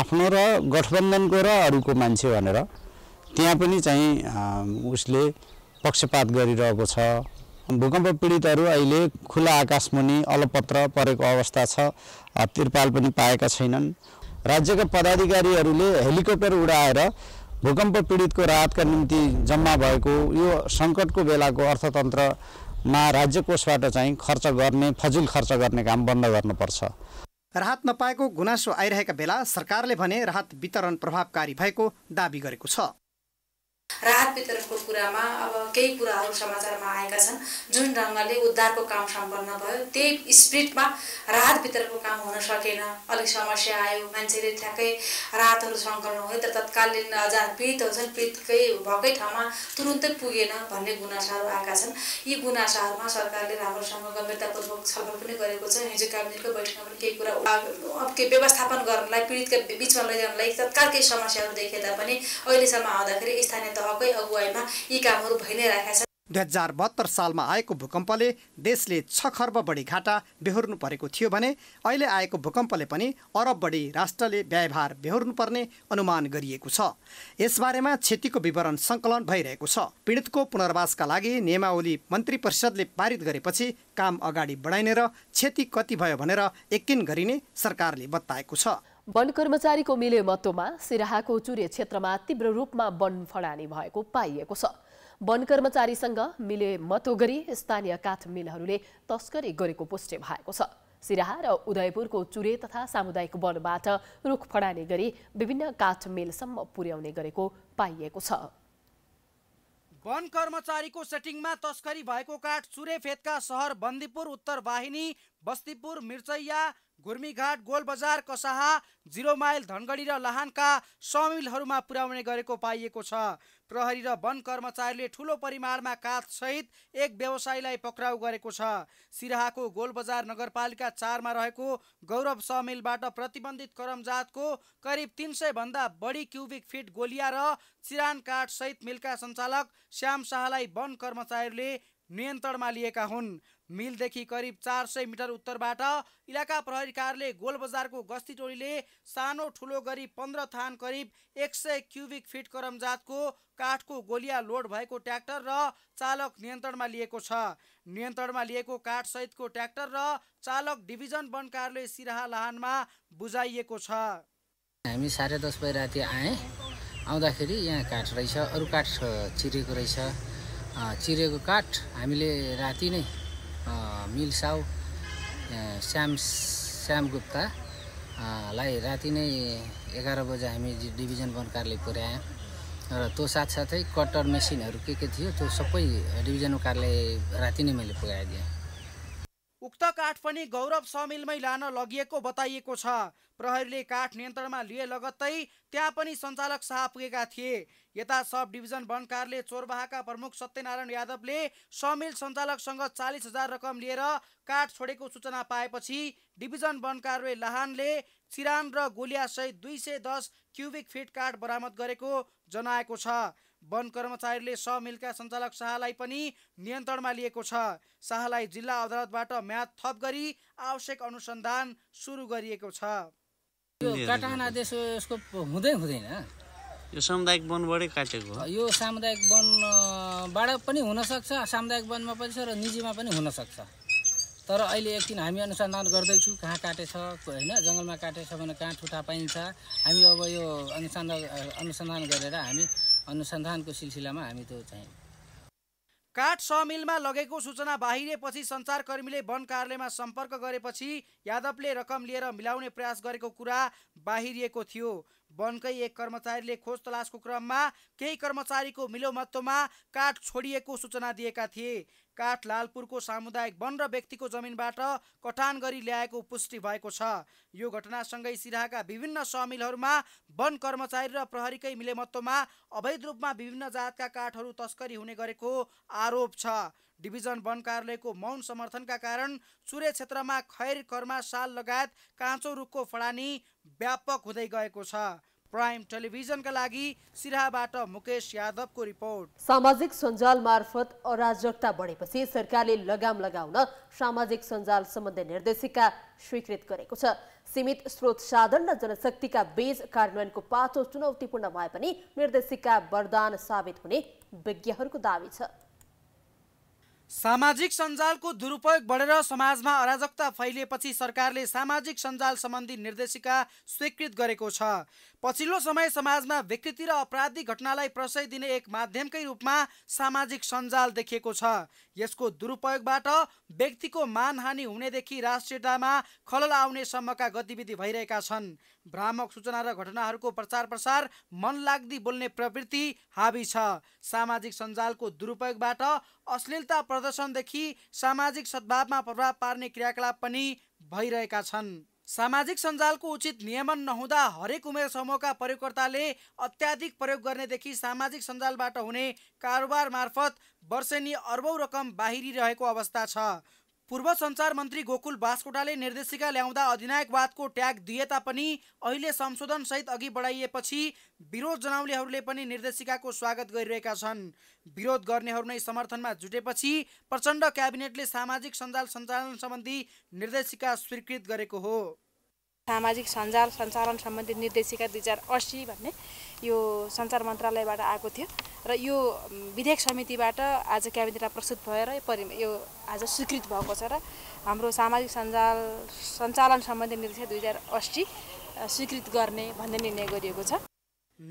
आफ्नो र गठबन्धनको र अरूको मान्छे भनेर त्यहाँ पनि चाहिँ उसले पक्षपात गरिरहेको छ भूकम्प पीडितहरू अहिले खुला आकाशमुनि अलपत्र परेको अवस्था छ तिरपाल पनि पाएका छैनन् राज्यका पदाधिकारीहरूले हेलिकप्टर उडाएर भूकम्प पीडितको राहतका निम्ति जम्मा भएको यो सङ्कटको बेलाको अर्थतन्त्रमा राज्य कोषबाट चाहिँ खर्च गर्ने फजुल खर्च गर्ने काम बन्द गर्नुपर्छ राहत नपाएको गुनासो आइरहेका बेला सरकारले भने राहत वितरण प्रभावकारी भएको दावी गरेको छ राहत वितरणको कुरामा अब केही कुराहरू समाचारमा आएका छन् जुन ढङ्गले उद्धारको काम सम्पन्न भयो त्यही स्पिरिटमा राहत वितरणको काम हुन सकेन अलिक समस्या आयो मान्छेले ठ्याक्कै राहतहरू सङ्कलन हुँदै तर तत्कालीन जहाँ पीडितहरू छन् पीडितकै भएकै ठाउँमा तुरुन्तै पुगेन भन्ने गुनासाहरू आएका छन् यी गुनासाहरूमा सरकारले राम्रोसँग गम्भीरतापूर्वक छलफल पनि गरेको छ हिजो क्याबिनेटको बैठकमा पनि केही कुरा अब के व्यवस्थापन गर्नलाई पीडितका बिचमा लैजानलाई तत्काल केही समस्याहरू देखे तापनि अहिलेसम्म आउँदाखेरि स्थानीय तहकै अगुवाईमा यी कामहरू भइ नै रहेका छन् दुई हजार बहत्तर सालमा आएको भूकम्पले देशले छ खर्ब बढी घाटा बेहोर्नु परेको थियो भने अहिले आएको भूकम्पले पनि अरब बढी राष्ट्रले व्यवहार बेहोर्नुपर्ने अनुमान गरिएको छ यसबारेमा क्षतिको विवरण सङ्कलन भइरहेको छ पीडितको पुनर्वासका लागि नियमावली मन्त्री परिषदले पारित गरेपछि काम अगाडि बढाइने र क्षति कति भयो भनेर एकिन गरिने सरकारले बताएको छ वन कर्मचारीको मिलेमत्वमा सिराहाको चुरे क्षेत्रमा तीव्र रूपमा वन फडानी भएको पाइएको छ वन कर्मचारीसँग मिलेमतो गरी स्थानीय काठ मिलहरूले तस्करी गरेको पुष्टि भएको छ सिराहा र उदयपुरको चुरे तथा सामुदायिक वनबाट रुख फडानी गरी विभिन्न काठ मिलसम्म पुर्याउने गरेको पाइएको छ वन कर्मचारीको सेटिङमा तस्करी भएको काठ चुरे फेदका सहर बन्दीपुर उत्तर वाहिनी बस्तीपुर मिर्चैया घुर्मीघाट गोलबजार कसाहा जिरो माइल धनगढी र लहानका समिलहरूमा पुर्याउने गरेको पाइएको छ प्रहरी र वन कर्मचारीले ठुलो परिमाणमा काठसहित एक व्यवसायीलाई पक्राउ गरेको छ सिराहाको गोलबजार नगरपालिका चारमा रहेको गौरव समिलबाट प्रतिबन्धित करमजातको करिब तिन सयभन्दा बढी क्युबिक फिट गोलिया र चिरान काठसहित मिलका सञ्चालक श्याम शाहलाई वन कर्मचारीले नियन्त्रणमा लिएका हुन् मिलदेखि करिब चार सय मिटर उत्तरबाट इलाका प्रहरी कारले गोल गस्ती टोलीले सानो ठुलो गरी पन्ध्र थान करिब एक सय क्युबिक फिट करमजातको काठको गोलिया लोड भएको ट्र्याक्टर र चालक नियन्त्रणमा लिएको छ नियन्त्रणमा लिएको काठसहितको ट्र्याक्टर र चालक डिभिजन वन कार्यालय लहानमा बुझाइएको छ हामी साढे दस बजी राति आएँ आउँदाखेरि यहाँ काठ रहेछ अरू काठ चिरेको रहेछ चिरेको काठ हामीले राति नै मिल साउ श्याम श्याम गुप्ता लाई राति नै एघार बजे हामी डिभिजन वन कार्यालय पुर्यायौँ र त्यो साथसाथै कटर मेसिनहरू के के थियो त्यो सबै डिभिजन कार्यालय राति नै मैले पुऱ्याइदिएँ उक्त काठ पनि गौरव समिलमै लान लगिएको बताइएको छ प्रहरीले काठ नियन्त्रणमा लिए लगत्तै त्यहाँ पनि सञ्चालक शाह पुगेका थिए यता सब डिभिजन वनकारले चोरबाहाका प्रमुख सत्यनारायण यादवले समिल सञ्चालकसँग चालिस हजार रकम लिएर काठ छोडेको सूचना पाएपछि डिभिजन वनकारले लाहानले चिरान र गोलियासहित दुई सय दस क्युबिक फिट काठ बरामद गरेको जनाएको छ वन कर्मचारीले समिलका सञ्चालक शाहलाई पनि नियन्त्रणमा लिएको छ शाहलाई जिल्ला अदालतबाट म्याद थप गरी आवश्यक अनुसन्धान सुरु गरिएको छ यो आदेश यसको हुँदै हुँदैन यो सामुदायिक वनबाटै काटेको यो सामुदायिक वनबाट पनि हुनसक्छ सामुदायिक वनमा पनि छ र निजीमा पनि हुनसक्छ तर अहिले एकछिन हामी अनुसन्धान गर्दैछौँ कहाँ काटेछ होइन जङ्गलमा काटेछ भने कहाँ ठुटा पाइन्छ हामी अब यो अनुसन्धान अनुसन्धान गरेर हामी अनुसन्धानको सिलसिलामा हामी त्यो चाहिँ काठ सहमिलमा लगेको सूचना बाहिरेपछि सञ्चारकर्मीले वन कार्यालयमा सम्पर्क गरेपछि यादवले रकम लिएर मिलाउने प्रयास गरेको कुरा बाहिरिएको थियो वनकै एक कर्मचारीले खोज तलासको क्रममा केही कर्मचारीको मिलोमत्वमा काठ छोडिएको सूचना दिएका थिए काठ लालपुरको सामुदायिक वन र व्यक्तिको जमिनबाट कटान गरी ल्याएको पुष्टि भएको छ यो घटनासँगै सिराहाका विभिन्न समिलहरूमा वन कर्मचारी र प्रहरीकै मिलेमत्वमा अवैध रूपमा विभिन्न जातका काठहरू तस्करी हुने गरेको आरोप छ डिभिजन वन कार्यालयको मौन समर्थनका कारण चुरे क्षेत्रमा खैर कर्मा साल लगायत काँचो रुखको फडानी व्यापक हुँदै गएको छ प्राइम टेलिभिजनका लागि सिराहाबाट मुकेश यादवको रिपोर्ट सामाजिक सञ्जाल मार्फत अराजकता बढेपछि सरकारले लगाम लगाउन सामाजिक सञ्जाल सम्बन्धी निर्देशिका स्वीकृत गरेको छ सीमित स्रोत साधन र जनशक्तिका बीच कार्यान्वयनको पाटो चुनौतीपूर्ण भए पनि निर्देशिका वरदान साबित हुने विज्ञहरूको दावी छ सामाजिक सञ्जालको दुरुपयोग बढेर समाजमा अराजकता फैलिएपछि सरकारले सामाजिक सञ्जाल सम्बन्धी निर्देशिका स्वीकृत गरेको छ पछिल्लो समय समाजमा विकृति र अपराधिक घटनालाई प्रशय दिने एक माध्यमकै रूपमा सामाजिक सञ्जाल देखिएको छ यसको दुरुपयोगबाट व्यक्तिको मानहानि हुनेदेखि राष्ट्रियतामा खलल आउने सम्मका गतिविधि भइरहेका छन् भ्रामक सूचना र घटनाहरूको प्रचार प्रसार मन लाग्दी बोल्ने प्रवृत्ति हावी छ सामाजिक सञ्जालको दुरुपयोगबाट अश्लीलता प्रदर्शनदेखि सामाजिक सद्भावमा प्रभाव पार्ने क्रियाकलाप पनि भइरहेका छन् सामाजिक सञ्जालको उचित नियमन नहुँदा हरेक उमेर समूहका प्रयोगकर्ताले अत्याधिक प्रयोग गर्नेदेखि सामाजिक सञ्जालबाट हुने कारोबार मार्फत वर्षेनी अर्बौँ रकम बाहिरिरहेको अवस्था छ पूर्व संचार मन्त्री गोकुल बास्कोटाले निर्देशिका ल्याउँदा अधिनायकवादको ट्याग दिए तापनि अहिले संशोधन सहित अघि बढाइएपछि विरोध जनाउनेहरूले पनि निर्देशिकाको स्वागत गरिरहेका छन् विरोध गर्नेहरू नै समर्थनमा जुटेपछि प्रचण्ड क्याबिनेटले सामाजिक सञ्जाल सञ्चालन सम्बन्धी निर्देशिका स्वीकृत गरेको हो सामाजिक सञ्जाल सञ्चालन सम्बन्धी निर्देशिका दुई हजार अस्सी भन्ने यो सञ्चार मन्त्रालयबाट आएको थियो र यो विधेयक समितिबाट आज क्याबिनेटमा प्रस्तुत भएर परि यो आज स्वीकृत भएको छ र हाम्रो सामाजिक सञ्जाल सञ्चालन सम्बन्धी निर्देशिका दुई हजार अस्सी स्वीकृत गर्ने भन्ने निर्णय गरिएको छ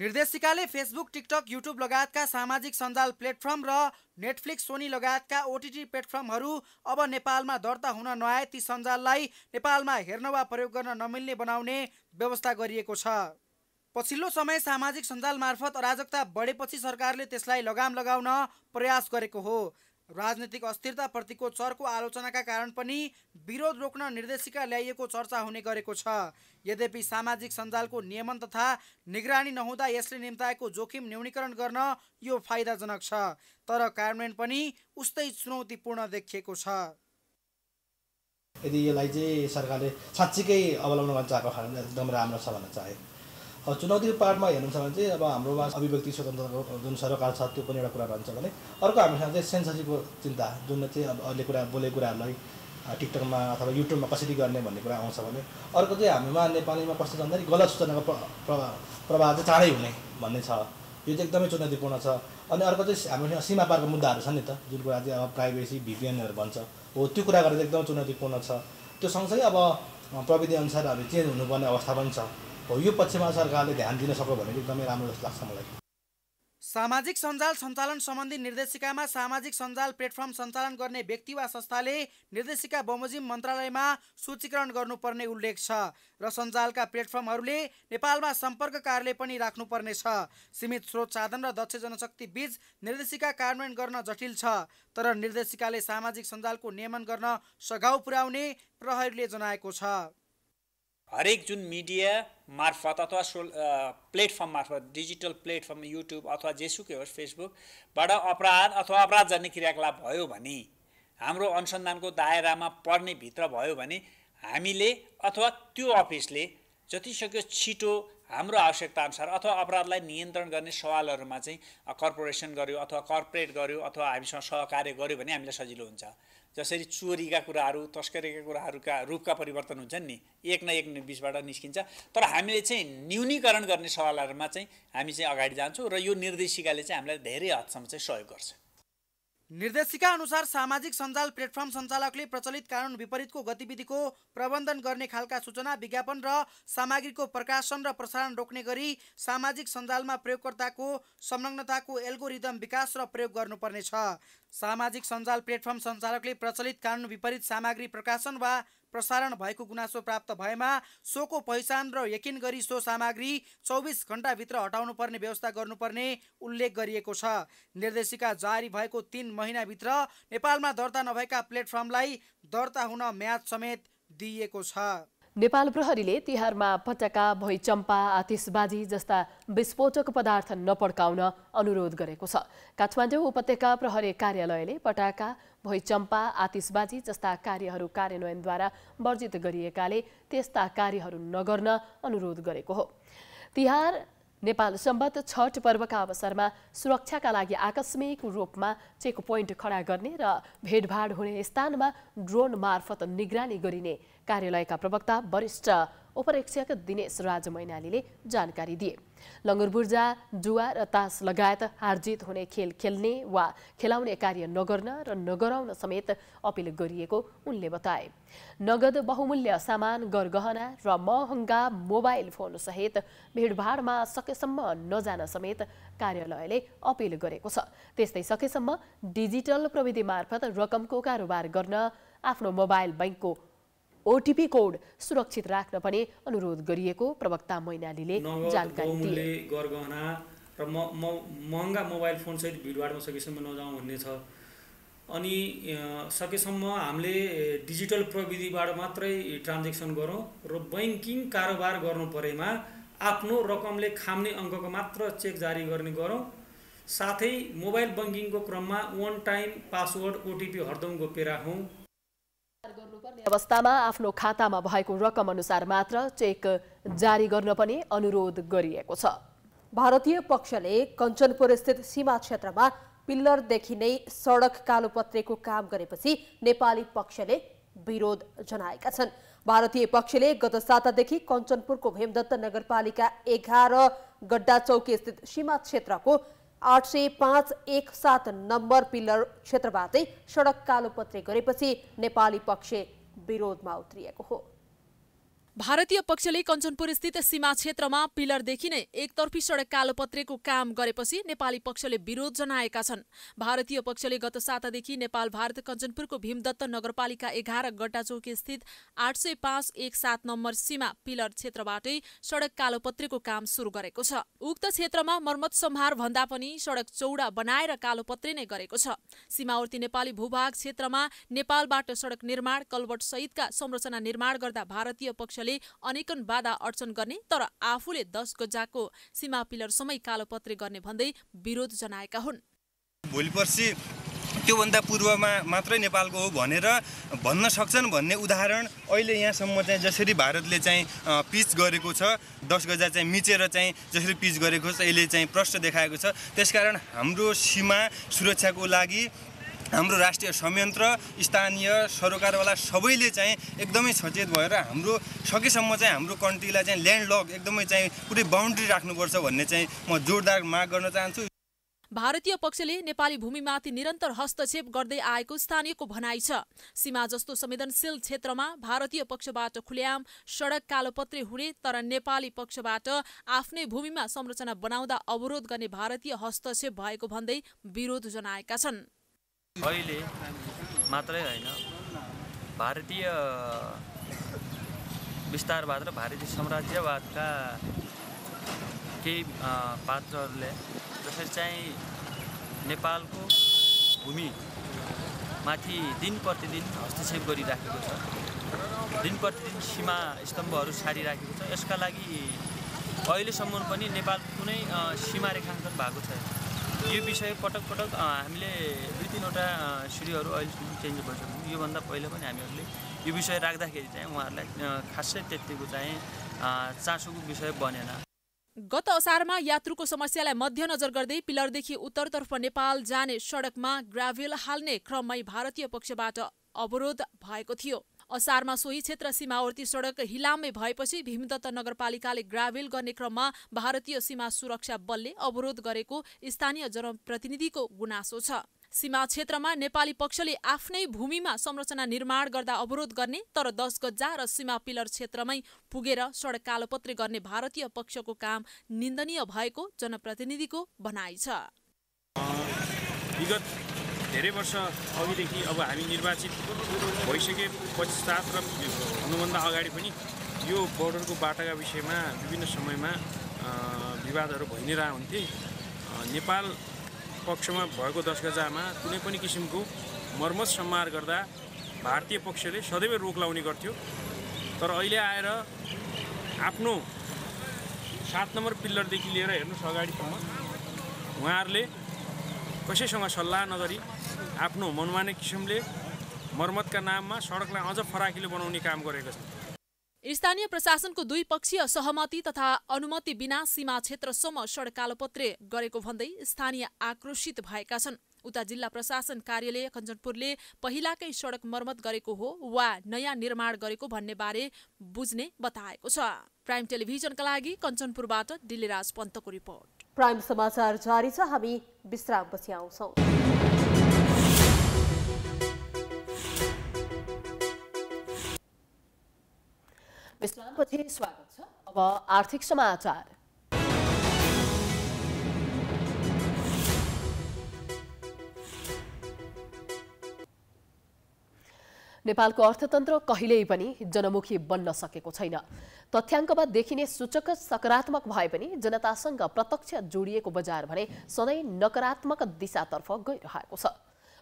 निर्देशिकाले फेसबुक टिकटक युट्युब लगायतका सामाजिक सञ्जाल प्लेटफर्म र नेटफ्लिक्स सोनी लगायतका ओटिटी प्लेटफर्महरू अब नेपालमा दर्ता हुन नआए ती सञ्जाललाई नेपालमा हेर्न वा प्रयोग गर्न नमिल्ने बनाउने व्यवस्था गरिएको छ पछिल्लो समय सामाजिक सञ्जाल मार्फत अराजकता बढेपछि सरकारले त्यसलाई लगाम लगाउन प्रयास गरेको हो राजनीतिक अस्थिरताप्रतिको चरको आलोचनाका कारण पनि विरोध रोक्न निर्देशिका ल्याइएको चर्चा हुने गरेको छ यद्यपि सामाजिक सञ्जालको नियमन तथा निगरानी नहुँदा यसले निम्ताएको जोखिम न्यूनीकरण गर्न यो फाइदाजनक छ तर कार्यान्वयन पनि उस्तै चुनौतीपूर्ण देखिएको छ यदि यसलाई चाहिँ सरकारले साँच्चीकै अवलम्बन गर्न चाहेको एकदम राम्रो छ भन्न चाहे चुनौतीको पार्टमा हेर्नु छ भने चाहिँ अब हाम्रोमा अभिव्यक्ति स्वतन्त्रको जुन सरकार छ त्यो पनि एउटा कुरा रहन्छ भने अर्को हामीसँग चाहिँ सेन्सरसिपको चिन्ता जुन चाहिँ अब अहिले कुरा बोलेको कुराहरूलाई टिकटकमा अथवा युट्युबमा कसरी गर्ने भन्ने कुरा आउँछ भने अर्को चाहिँ हाम्रोमा नेपालीमा कस्तो छ भन्दाखेरि गलत सूचनाको प्रभाव प्रभाव चाहिँ चाँडै हुने भन्ने छ यो चाहिँ एकदमै चुनौतीपूर्ण छ अनि अर्को चाहिँ हाम्रोसँग सीमा पारको मुद्दाहरू छन् नि त जुन कुरा चाहिँ अब प्राइभेसी भिपिएनहरू भन्छ हो त्यो कुरा गरेर एकदम चुनौतीपूर्ण छ त्यो सँगसँगै अब प्रविधिअनुसार हामी चेन्ज हुनुपर्ने अवस्था पनि छ यो पक्षमा सरकारले ध्यान दिन सक्यो भने एकदमै राम्रो जस्तो लाग्छ मलाई सामाजिक सञ्जाल सञ्चालन सम्बन्धी निर्देशिकामा सामाजिक सञ्जाल प्लेटफर्म सञ्चालन गर्ने व्यक्ति वा संस्थाले निर्देशिका बमोजिम मन्त्रालयमा सूचीकरण गर्नुपर्ने उल्लेख छ र सञ्जालका प्लेटफर्महरूले नेपालमा सम्पर्क कार्यालय पनि राख्नुपर्नेछ सीमित स्रोत साधन र दक्ष जनशक्ति बीच निर्देशिका कार्यान्वयन गर्न जटिल छ तर निर्देशिकाले सामाजिक सञ्जालको नियमन गर्न सघाउ पुर्याउने प्रहरीले जनाएको छ हरेक जुन मिडिया मार्फत अथवा सो प्लेटफर्म मार्फत डिजिटल प्लेटफर्म युट्युब अथवा जेसुकै होस् फेसबुकबाट अपराध अथवा अपराध जन्य क्रियाकलाप भयो भने हाम्रो अनुसन्धानको दायरामा पर्ने भित्र भयो भने हामीले अथवा त्यो अफिसले जतिसक्यो छिटो हाम्रो आवश्यकताअनुसार अथवा अपराधलाई नियन्त्रण गर्ने सवालहरूमा चाहिँ कर्पोरेसन गऱ्यो अथवा कर्पोरेट गऱ्यो अथवा हामीसँग सहकार्य गऱ्यो भने हामीलाई सजिलो हुन्छ जसरी चोरीका कुराहरू तस्करीका कुराहरूका रूपका परिवर्तन हुन्छन् नि एक न एक बिचबाट निस्किन्छ तर हामीले चाहिँ न्यूनीकरण गर्ने सवालहरूमा चाहिँ हामी चाहिँ अगाडि जान्छौँ र यो निर्देशिकाले चाहिँ हामीलाई धेरै हदसम्म चाहिँ सहयोग गर्छ निर्देशिका अनुसार सामाजिक सञ्जाल प्लेटफर्म सञ्चालकले प्रचलित कानुन विपरीतको गतिविधिको प्रबन्धन गर्ने खालका सूचना विज्ञापन र सामग्रीको प्रकाशन र प्रसारण रोक्ने गरी सामाजिक सञ्जालमा प्रयोगकर्ताको संलग्नताको एल्गोरिदम विकास र प्रयोग गर्नुपर्नेछ सामाजिक सञ्जाल प्लेटफर्म सञ्चालकले प्रचलित कानुन विपरीत सामग्री प्रकाशन वा प्रसारण भएको गुनासो प्राप्त भएमा सोको पहिचान र यकिन गरी सो सामग्री चौबिस घन्टाभित्र हटाउनु पर्ने व्यवस्था गर्नुपर्ने उल्लेख गरिएको छ निर्देशिका जारी भएको तिन महिनाभित्र नेपालमा दर्ता नभएका प्लेटफर्मलाई दर्ता हुन म्याद समेत दिइएको छ नेपाल प्रहरीले तिहारमा पटका भैचम्पा आतिसबाजी जस्ता विस्फोटक पदार्थ नपड्काउन अनुरोध गरेको छ काठमाडौँ उपत्यका प्रहरी कार्यालयले पटाका भैचम्पा आतिशबाजी जस्ता कार्यहरू कार्यान्वयनद्वारा वर्जित गरिएकाले त्यस्ता कार्यहरू नगर्न अनुरोध गरेको हो तिहार नेपाल सम्बद्ध छठ पर्वका अवसरमा सुरक्षाका लागि आकस्मिक रूपमा चेक पोइन्ट खडा गर्ने र भेटभाड हुने स्थानमा ड्रोन मार्फत निगरानी गरिने कार्यालयका प्रवक्ता वरिष्ठ उपरीक्षक दिनेश राज मैनालीले जानकारी दिए लङ्गुरबुर्जा जुवा र तास लगायत हारजित हुने खेल खेल्ने वा खेलाउने कार्य नगर्न र नगराउन समेत अपिल गरिएको उनले बताए नगद बहुमूल्य सामान गरगहना र महँगा मोबाइल फोन सहित भिडभाडमा सकेसम्म नजान समेत कार्यालयले अपिल गरेको छ त्यस्तै सकेसम्म डिजिटल प्रविधि मार्फत रकमको कारोबार गर्न आफ्नो मोबाइल बैङ्कको ओटिपी कोड सुरक्षित राख्न पनि अनुरोध गरिएको प्रवक्ता मैनालीले जानकारी गरगहना र म महँगा मोबाइल फोनसहित भिडभाडमा सकेसम्म नजाउँ भन्ने छ अनि सकेसम्म हामीले डिजिटल प्रविधिबाट मात्रै ट्रान्जेक्सन गरौँ र बैङ्किङ कारोबार गर्नु परेमा आफ्नो रकमले खाम्ने अङ्कको मात्र चेक जारी गर्ने गरौँ साथै मोबाइल ब्याङ्किङको क्रममा वान टाइम पासवर्ड ओटिपी हरदम गोपेर राखौँ गर्नुपर्ने अवस्थामा आफ्नो खातामा भएको रकम अनुसार मात्र चेक जारी गर्न पनि अनुरोध गरिएको छ भारतीय पक्षले कञ्चनपुर स्थित सीमा क्षेत्रमा पिल्लरदेखि नै सडक कालोपत्रेको काम गरेपछि नेपाली पक्षले विरोध जनाएका छन् भारतीय पक्षले गत सातादेखि कञ्चनपुरको भेमदत्त नगरपालिका एघार गड्डा चौकी स्थित सीमा क्षेत्रको आठ सय पांच एक सात नंबर पिलर क्षेत्रबाटै सडक कालोपत्रे गरेपछि नेपाली पक्ष विरोधमा उत्रिएको हो भारतीय पक्षले कञ्चनपुर स्थित सीमा क्षेत्रमा पिलरदेखि नै एकतर्फी सडक कालोपत्रेको काम गरेपछि नेपाली पक्षले विरोध जनाएका छन् भारतीय पक्षले गत सातादेखि नेपाल भारत कञ्चनपुरको भीमदत्त नगरपालिका एघार गड्डाचौकी स्थित आठ सय पाँच एक सात नम्बर सीमा पिलर क्षेत्रबाटै सडक कालोपत्रेको काम सुरु गरेको छ उक्त क्षेत्रमा मर्मत सम्हार भन्दा पनि सडक चौडा बनाएर कालोपत्रे नै गरेको छ सीमावर्ती नेपाली भूभाग क्षेत्रमा नेपालबाट सडक निर्माण कलवट सहितका संरचना निर्माण गर्दा भारतीय पक्षले भएकाले अनेकन बाधा अडचन गर्ने तर आफूले दस गजाको सीमा पिलर पिलरसम्मै कालोपत्रे गर्ने भन्दै विरोध जनाएका हुन् भोलि पर्सि त्योभन्दा पूर्वमा मात्रै नेपालको हो भनेर भन्न सक्छन् भन्ने उदाहरण अहिले यहाँसम्म चाहिँ जसरी भारतले चाहिँ पिच गरेको छ दस गजा चाहिँ मिचेर चाहिँ जसरी पिच गरेको छ यसले चाहिँ प्रश्न देखाएको छ त्यसकारण हाम्रो सीमा सुरक्षाको लागि हाम्रो राष्ट्रिय संयन्त्र स्थानीय सरकारवाला सबैले चाहिँ एकदमै सचेत भएर हाम्रो सकेसम्म चाहिँ हाम्रो कन्ट्रीलाई चाहिँ ल्यान्ड लक एकदमै चाहिँ पुरै बााउन्ड्री राख्नुपर्छ भन्ने चाहिँ म जोरदार माग गर्न चाहन्छु भारतीय पक्षले नेपाली भूमिमाथि निरन्तर हस्तक्षेप गर्दै आएको स्थानीयको भनाइ छ सीमा जस्तो संवेदनशील क्षेत्रमा भारतीय पक्षबाट खुल्याम सडक कालोपत्रे हुने तर नेपाली पक्षबाट आफ्नै भूमिमा संरचना बनाउँदा अवरोध गर्ने भारतीय हस्तक्षेप भएको भन्दै विरोध जनाएका छन् अहिले मात्रै होइन भारतीय विस्तारवाद र भारतीय साम्राज्यवादका केही पात्रहरूले जसरी चाहिँ नेपालको भूमिमाथि दिन प्रतिदिन हस्तक्षेप गरिराखेको छ दिन प्रतिदिन सीमा स्तम्भहरू सारिराखेको छ यसका लागि अहिलेसम्म पनि नेपाल कुनै सीमा रेखाङ्कन भएको छैन यो विषय पटक पटक हामीले दुई तिनवटा सिडीहरू अहिलेसम्म चेन्ज भइसक्यौँ योभन्दा पहिला पनि हामीहरूले यो विषय राख्दाखेरि चाहिँ उहाँहरूलाई खासै त्यतिको चाहिँ चासोको विषय बनेन गत असारमा यात्रुको समस्यालाई मध्यनजर गर्दै पिलरदेखि उत्तरतर्फ नेपाल जाने सडकमा ग्राभेल हाल्ने क्रममै भारतीय पक्षबाट अवरोध भएको थियो असारमा सोही क्षेत्र सीमावर्ती सड़क हिलामे भएपछि भीमदत्त नगरपालिकाले ग्राभेल गर्ने क्रममा भारतीय सीमा सुरक्षा बलले अवरोध गरेको स्थानीय जनप्रतिनिधिको गुनासो छ सीमा क्षेत्रमा नेपाली पक्षले आफ्नै भूमिमा संरचना निर्माण गर्दा अवरोध गर्ने तर दस गज्जा र सीमा पिलर क्षेत्रमै पुगेर सडक कालोपत्री गर्ने भारतीय पक्षको काम निन्दनीय भएको जनप्रतिनिधिको भनाइ छ धेरै वर्ष अघिदेखि अब हामी निर्वाचित भइसके सात र हुनुभन्दा अगाडि पनि यो बोर्डरको बाटाका विषयमा विभिन्न समयमा विवादहरू भइ नै रह हुन्थे नेपाल पक्षमा भएको दस गजामा कुनै पनि किसिमको मर्मत सम्हार गर्दा भारतीय पक्षले सदैव रोक लाउने गर्थ्यो तर अहिले आएर आफ्नो सात नम्बर पिल्लरदेखि लिएर हेर्नुहोस् अगाडिसम्म उहाँहरूले कसैसँग सल्लाह नगरी आफ्नो मनमाने किसिमले मर्मतका नाममा सडकलाई अझ फराकिलो बनाउने काम गरेको छ स्थानीय प्रशासनको दुई पक्षीय सहमति तथा अनुमति बिना सीमा क्षेत्रसम्म सडक कालोपत्रे गरेको भन्दै स्थानीय आक्रोशित भएका छन् उता जिल्ला प्रशासन कार्यालय कञ्चनपुरले पहिलाकै सडक मर्मत गरेको हो वा नयाँ निर्माण गरेको भन्ने बारे बुझ्ने बताएको छ प्राइम टेलिभिजनका लागि कञ्चनपुरबाट दिल्लीराज पन्तको रिपोर्ट प्राइम समाचार जारी छ हामी विश्रामपछि आउँछौ विश्रामपछि स्वागत छ अब आर्थिक समाचार नेपालको अर्थतन्त्र कहिल्यै पनि जनमुखी बन्न सकेको छैन तथ्याङ्कमा देखिने सूचक सकारात्मक भए पनि जनतासँग प्रत्यक्ष जोडिएको बजार भने सधैँ नकारात्मक दिशातर्फ गइरहेको छ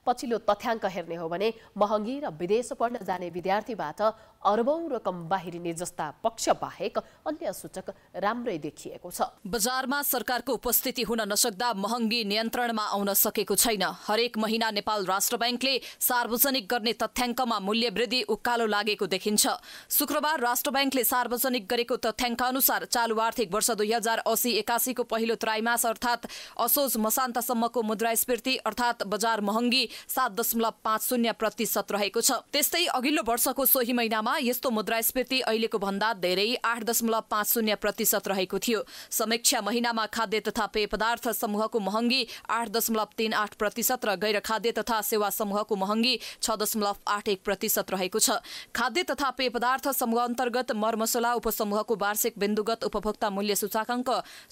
पछिल्लो तथ्याङ्क हेर्ने हो भने महँगी र विदेश पढ्न जाने विद्यार्थीबाट अरबौं रकम बाहिरिने जस्ता पक्ष बाहेक अन्य सूचक राम्रै देखिएको छ बजारमा सरकारको उपस्थिति हुन नसक्दा महँगी नियन्त्रणमा आउन सकेको छैन हरेक महिना नेपाल राष्ट्र ब्याङ्कले सार्वजनिक गर्ने तथ्याङ्कमा मूल्य वृद्धि उकालो लागेको देखिन्छ शुक्रबार राष्ट्र ब्याङ्कले सार्वजनिक गरेको तथ्याङ्क अनुसार चालु आर्थिक वर्ष दुई हजार असी एकासीको पहिलो त्रैमास अर्थात् असोज मसान्तसम्मको मुद्रास्फीति अर्थात् बजार महँगी सात दशमलव पाँच शून्य प्रतिशत रहेको छ त्यस्तै अघिल्लो वर्षको सोही महिनामा यस्तो मुद्रास्फीति अहिलेको भन्दा धेरै आठ दशमलव पाँच शून्य प्रतिशत रहेको थियो समीक्षा महिनामा खाद्य तथा पेय पदार्थ समूहको महँगी आठ दशमलव तीन आठ प्रतिशत र गैर खाद्य तथा सेवा समूहको महँगी छ दशमलव आठ एक प्रतिशत रहेको छ खाद्य तथा पेय पदार्थ समूह अन्तर्गत मरमसला उपसमूहको वार्षिक बिन्दुगत उपभोक्ता मूल्य सूचाकाङ्क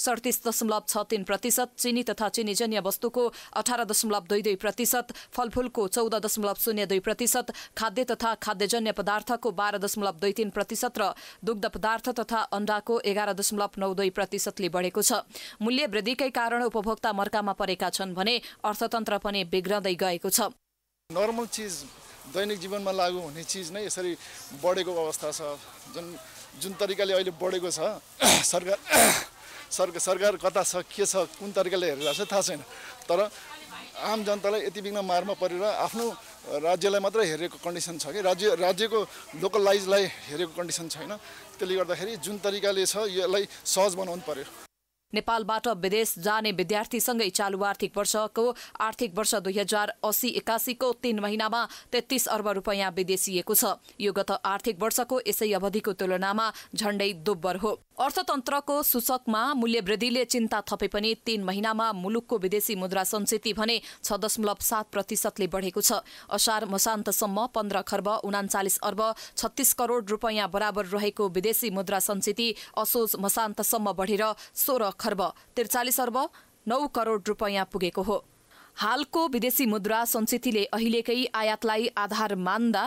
सडतिस दशमलव छ तीन प्रतिशत चिनी तथा चिनीजन्य वस्तुको अठार दशमलव दुई दुई प्रतिशत फलफुलको चौध दशमलव शून्य दुई प्रतिशत खाद्य तथा खाद्यजन्य पदार्थको बाह्र दशमलव दुई तीन प्रतिशत र दुग्ध पदार्थ तथा अण्डाको एघार दशमलव नौ दुई प्रतिशतले बढेको छ मूल्य वृद्धिकै कारण उपभोक्ता मर्कामा परेका छन् भने अर्थतन्त्र पनि बिग्रदै गएको छ नर्मल चिज दैनिक जीवनमा लागु हुने चिज नै यसरी बढेको अवस्था छ जुन जुन तरिकाले अहिले बढेको छ सरकार सरकार सरकार कता छ के छ कुन तरिकाले हेरेर थाहा छैन तर आम जनतालाई यति बिघ्न मारमा परेर आफ्नो राज्यलाई मात्रै हेरेको कन्डिसन छ कि राज्य राज्यको लोकलाइजलाई हेरेको कन्डिसन छैन त्यसले गर्दाखेरि जुन तरिकाले छ यसलाई सहज बनाउनु पर्यो नेपालबाट विदेश जाने विद्यार्थीसँगै चालु आर्थिक वर्षको आर्थिक वर्ष दुई हजार असी एक्कासीको तीन महिनामा तेत्तिस अर्ब रुपियाँ विदेशिएको छ यो गत आर्थिक वर्षको यसै अवधिको तुलनामा झण्डै दोब्बर हो अर्थतन्त्रको सूचकमा मूल्यवृद्धिले चिन्ता थपे पनि तीन महिनामा मुलुकको विदेशी मुद्रा संचिति भने छ दशमलव सात प्रतिशतले बढेको छ असार मसान्तसम्म पन्ध्र खर्ब उनान्चालिस अर्ब छत्तिस करोड रुपैयाँ बराबर रहेको विदेशी मुद्रा संचिति असोज मसान्तसम्म बढेर सोह्र खर्ब त्रिचालिस अर्ब नौ करोड रुपैयाँ पुगेको हो हालको विदेशी मुद्रा संचितिले अहिलेकै आयातलाई आधार मान्दा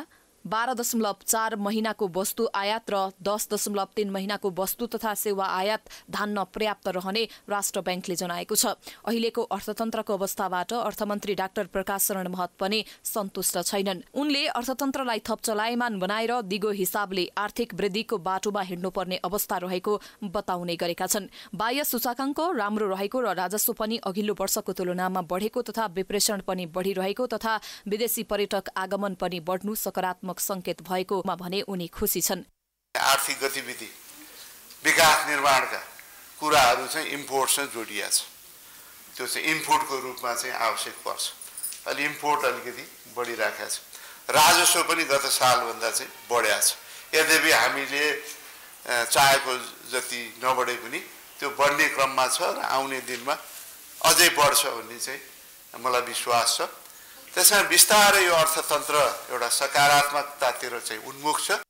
बाह्र दशमलव चार महिनाको वस्तु आयात र दस दशमलव तीन महिनाको वस्तु तथा सेवा आयात धान्न पर्याप्त रहने राष्ट्र ब्याङ्कले जनाएको छ अहिलेको अर्थतन्त्रको अवस्थाबाट अर्थमन्त्री डाक्टर प्रकाश शरण महत पनि सन्तुष्ट छैनन् उनले अर्थतन्त्रलाई थप चलायमान बनाएर दिगो हिसाबले आर्थिक वृद्धिको बाटोमा हिँड्नुपर्ने अवस्था रहेको बताउने गरेका छन् बाह्य सूचकाङ्क राम्रो रहेको र राजस्व पनि अघिल्लो वर्षको तुलनामा बढेको तथा विप्रेषण पनि बढिरहेको तथा विदेशी पर्यटक आगमन पनि बढ्नु सकारात्मक सकारात्मक संकेत भएकोमा भने उनी खुसी छन् आर्थिक गतिविधि विकास निर्माणका कुराहरू चाहिँ इम्पोर्टसँग जोडिया छ त्यो चाहिँ इम्पोर्टको रूपमा चाहिँ आवश्यक पर्छ अहिले इम्पोर्ट अलिकति बढिराखेको छ राजस्व पनि गत सालभन्दा चाहिँ बढिया छ यद्यपि हामीले चाहेको जति नबढे पनि त्यो बढ्ने क्रममा छ र आउने दिनमा अझै बढ्छ भन्ने चाहिँ मलाई विश्वास छ त्यसमा बिस्तारै यो अर्थतन्त्र एउटा सकारात्मकतातिर चाहिँ उन्मुख छ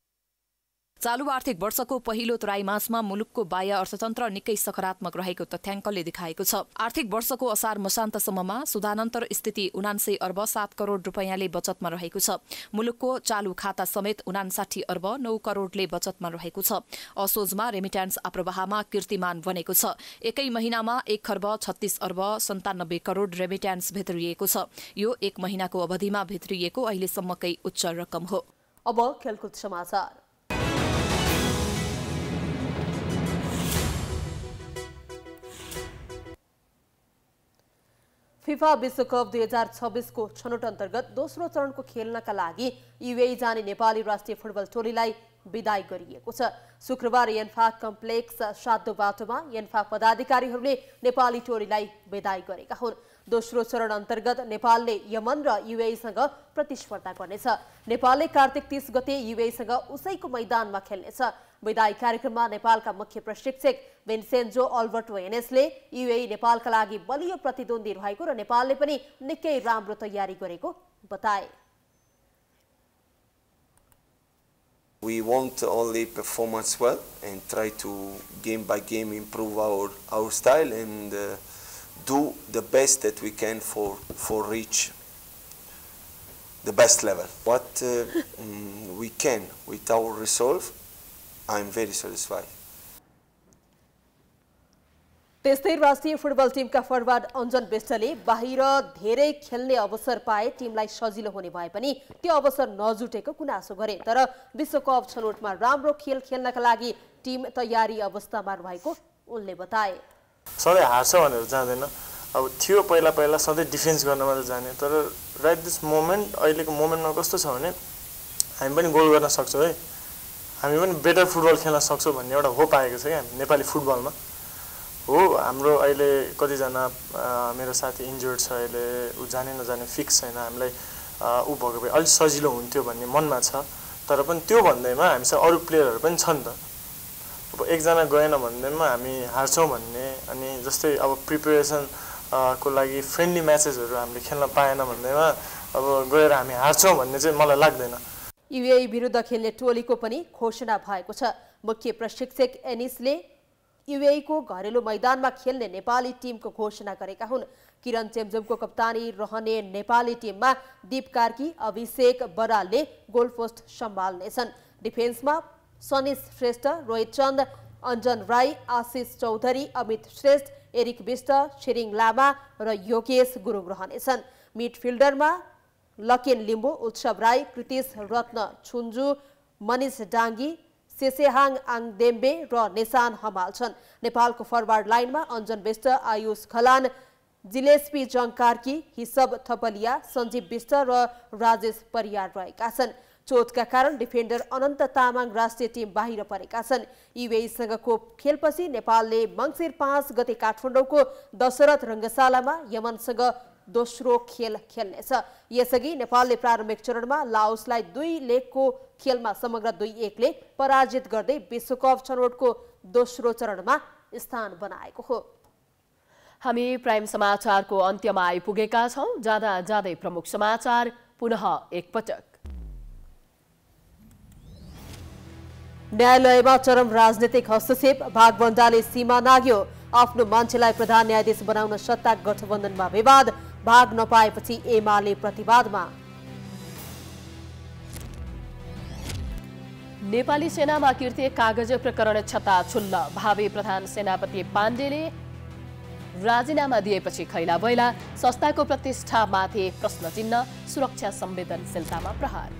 चालु आर्थिक वर्षको पहिलो त्राई मासमा मुलुकको बाह्य अर्थतन्त्र निकै सकारात्मक रहेको तथ्याङ्कले देखाएको छ आर्थिक वर्षको असार मसान्तसम्ममा सुधानन्तर स्थिति उनान्सय अर्ब सात करोड रुपियाँले बचतमा रहेको छ मुलुकको चालु खाता समेत उनासाठी अर्ब नौ करोडले बचतमा रहेको छ असोजमा रेमिट्यान्स आप्रवाहमा कीर्तिमान बनेको छ एकै महिनामा एक खर्ब छत्तीस अर्ब सन्तानब्बे करोड रेमिट्यान्स भित्रिएको छ यो एक महिनाको अवधिमा भित्रिएको अहिलेसम्मकै उच्च रकम हो अब खेलकुद समाचार फिफा विश्वकप दुई हजार छब्बिसको छनौट अन्तर्गत दोस्रो चरणको खेल्नका लागि युए जाने नेपाली राष्ट्रिय फुटबल टोलीलाई विदाय गरिएको छ शुक्रबार यन्फा कम्प्लेक्स सातो बाटोमा यन्फा पदाधिकारीहरूले नेपाली टोलीलाई विदाय गरेका हुन् दोस्रो चरण अन्तर्गत नेपालले यमन र युएसँग प्रतिस्पर्धा गर्नेछ नेपालले कार्तिक तीस गते युएसँग उसैको मैदानमा खेल्नेछ विदायी कार्यक्रममा नेपालका मुख्य प्रशिक्षक भिन्सेन्जो अल्बर्ट वेनेसले युए नेपालका लागि बलियो प्रतिद्वन्दी रहेको र नेपालले पनि निकै राम्रो तयारी गरेको बताए We want only performance well and try to game by game improve our, our style and uh, do the best that we can for, for reach the best level. What uh, mm, we can with our resolve, I'm very satisfied. त्यस्तै राष्ट्रिय फुटबल टिमका फरवार्ड अञ्जन बेष्टले बाहिर धेरै खेल्ने अवसर पाए टिमलाई सजिलो हुने भए पनि त्यो अवसर नजुटेको गुनासो गरे तर विश्वकप छनौटमा राम्रो खेल खेल्नका लागि टिम तयारी अवस्थामा रहेको उनले बताए सधैँ हार्छ भनेर जाँदैन अब थियो पहिला पहिला सधैँ डिफेन्स गर्न मात्र जाने तर राइट दिस मोमेन्ट अहिलेको मोमेन्टमा कस्तो छ भने हामी पनि गोल गर्न सक्छौँ है हामी पनि बेटर फुटबल खेल्न सक्छौँ भन्ने एउटा होप आएको छ क्या नेपाली फुटबलमा हो हाम्रो अहिले कतिजना मेरो साथी इन्जोर्ड छ अहिले ऊ जाने नजाने फिक्स छैन हामीलाई ऊ भएको भए अलिक सजिलो हुन्थ्यो भन्ने मनमा छ तर पनि त्यो भन्दैमा हामीसँग अरू प्लेयरहरू पनि छन् त अब एकजना गएन भन्दैमा हामी हार्छौँ भन्ने अनि जस्तै अब प्रिपेरेसन को लागि फ्रेन्डली म्याचेसहरू हामीले खेल्न पाएन भन्दैमा अब गएर हामी हार्छौँ भन्ने चाहिँ मलाई लाग्दैन युए विरुद्ध खेल्ने टोलीको पनि घोषणा भएको छ मुख्य प्रशिक्षक एनिसले युएको घरेलु मैदानमा खेल्ने नेपाली टिमको घोषणा गरेका हुन् किरण चेम्जोमको कप्तानी रहने नेपाली टिममा दीप कार्की अभिषेक बरालले गोलपोस्ट सम्हाल्नेछन् डिफेन्समा सनिश श्रेष्ठ रोहित चन्द अञ्जन राई आशिष चौधरी अमित श्रेष्ठ एरिक विष्ट छिरिङ लामा र योगेश गुरुङ रहनेछन् मिडफिल्डरमा लकेन लिम्बू उत्सव राई कृतिश रत्न छुन्जु मनिष डाङ्गी सेसेहाङ आङदेम्बे र निशान हमाल छन् नेपालको फरवार्ड लाइनमा अञ्जन विष्ट आयुष खलान जिलेस्पी जङ्कार्की हिसब थपलिया सञ्जीव विष्ट र राजेश परियार रहेका छन् चोटका कारण डिफेन्डर अनन्त तामाङ राष्ट्रिय टिम बाहिर परेका छन् युएसँगको खेलपछि नेपालले मङ्सिर पाँच गते काठमाडौँको दशरथ रङ्गशालामा यमनसँग दोस्रो खेल खेल्नेछ यसअघि नेपालले प्रारम्भिक चरणमा लाओसलाई दुई लेगको खेलमा समग्र दुई एकले पराजित गर्दै विश्वकप छनौटको दोस्रो चरणमा स्थान बनाएको हो हामी प्राइम समाचारको अन्त्यमा आइपुगेका छौँ जाँदा जाँदै प्रमुख समाचार पुनः एकपटक न्यायालयमा चरम राजनीतिक हस्तक्षेप भागबन्दाले सीमा नाग्यो आफ्नो मान्छेलाई प्रधान न्यायाधीश बनाउन सत्ता गठबन्धनमा विवाद भाग नपाएपछि एमाले प्रतिवादमा नेपाली सेनामा कृत्य कागज प्रकरण छता छुल्ल भावी प्रधान सेनापति पाण्डेले राजीनामा दिएपछि खैला बैला संस्थाको प्रतिष्ठामाथि प्रश्न चिन्ह सुरक्षा संवेदनशीलतामा प्रहार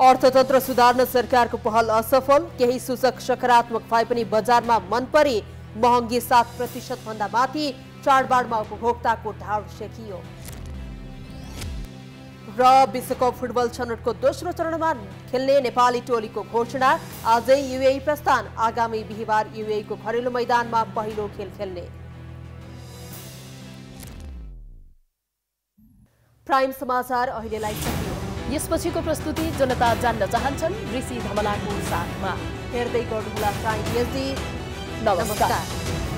अर्थतन्त्र सुधार्न सरकारको पहल असफल केही सूचक सकारात्मक भए पनि बजारमा मन परे महँगी सात प्रतिशतभन्दा माथि चाडबाडमा उपभोक्ताको ढाड सेकियो र विश्वकप फुटबल छनौटको दोस्रो चरणमा खेल्ने नेपाली टोलीको घोषणा आजै युए प्रस्थान आगामी बिहिबार युएको घरेलु मैदानमा पहिलो खेल खेल्ने प्राइम समाचार अहिलेलाई यसपछिको प्रस्तुति जनता जान्न चाहन्छन् ऋषि धमलाको साथमा हेर्दै गर्नुहोला नमस्कार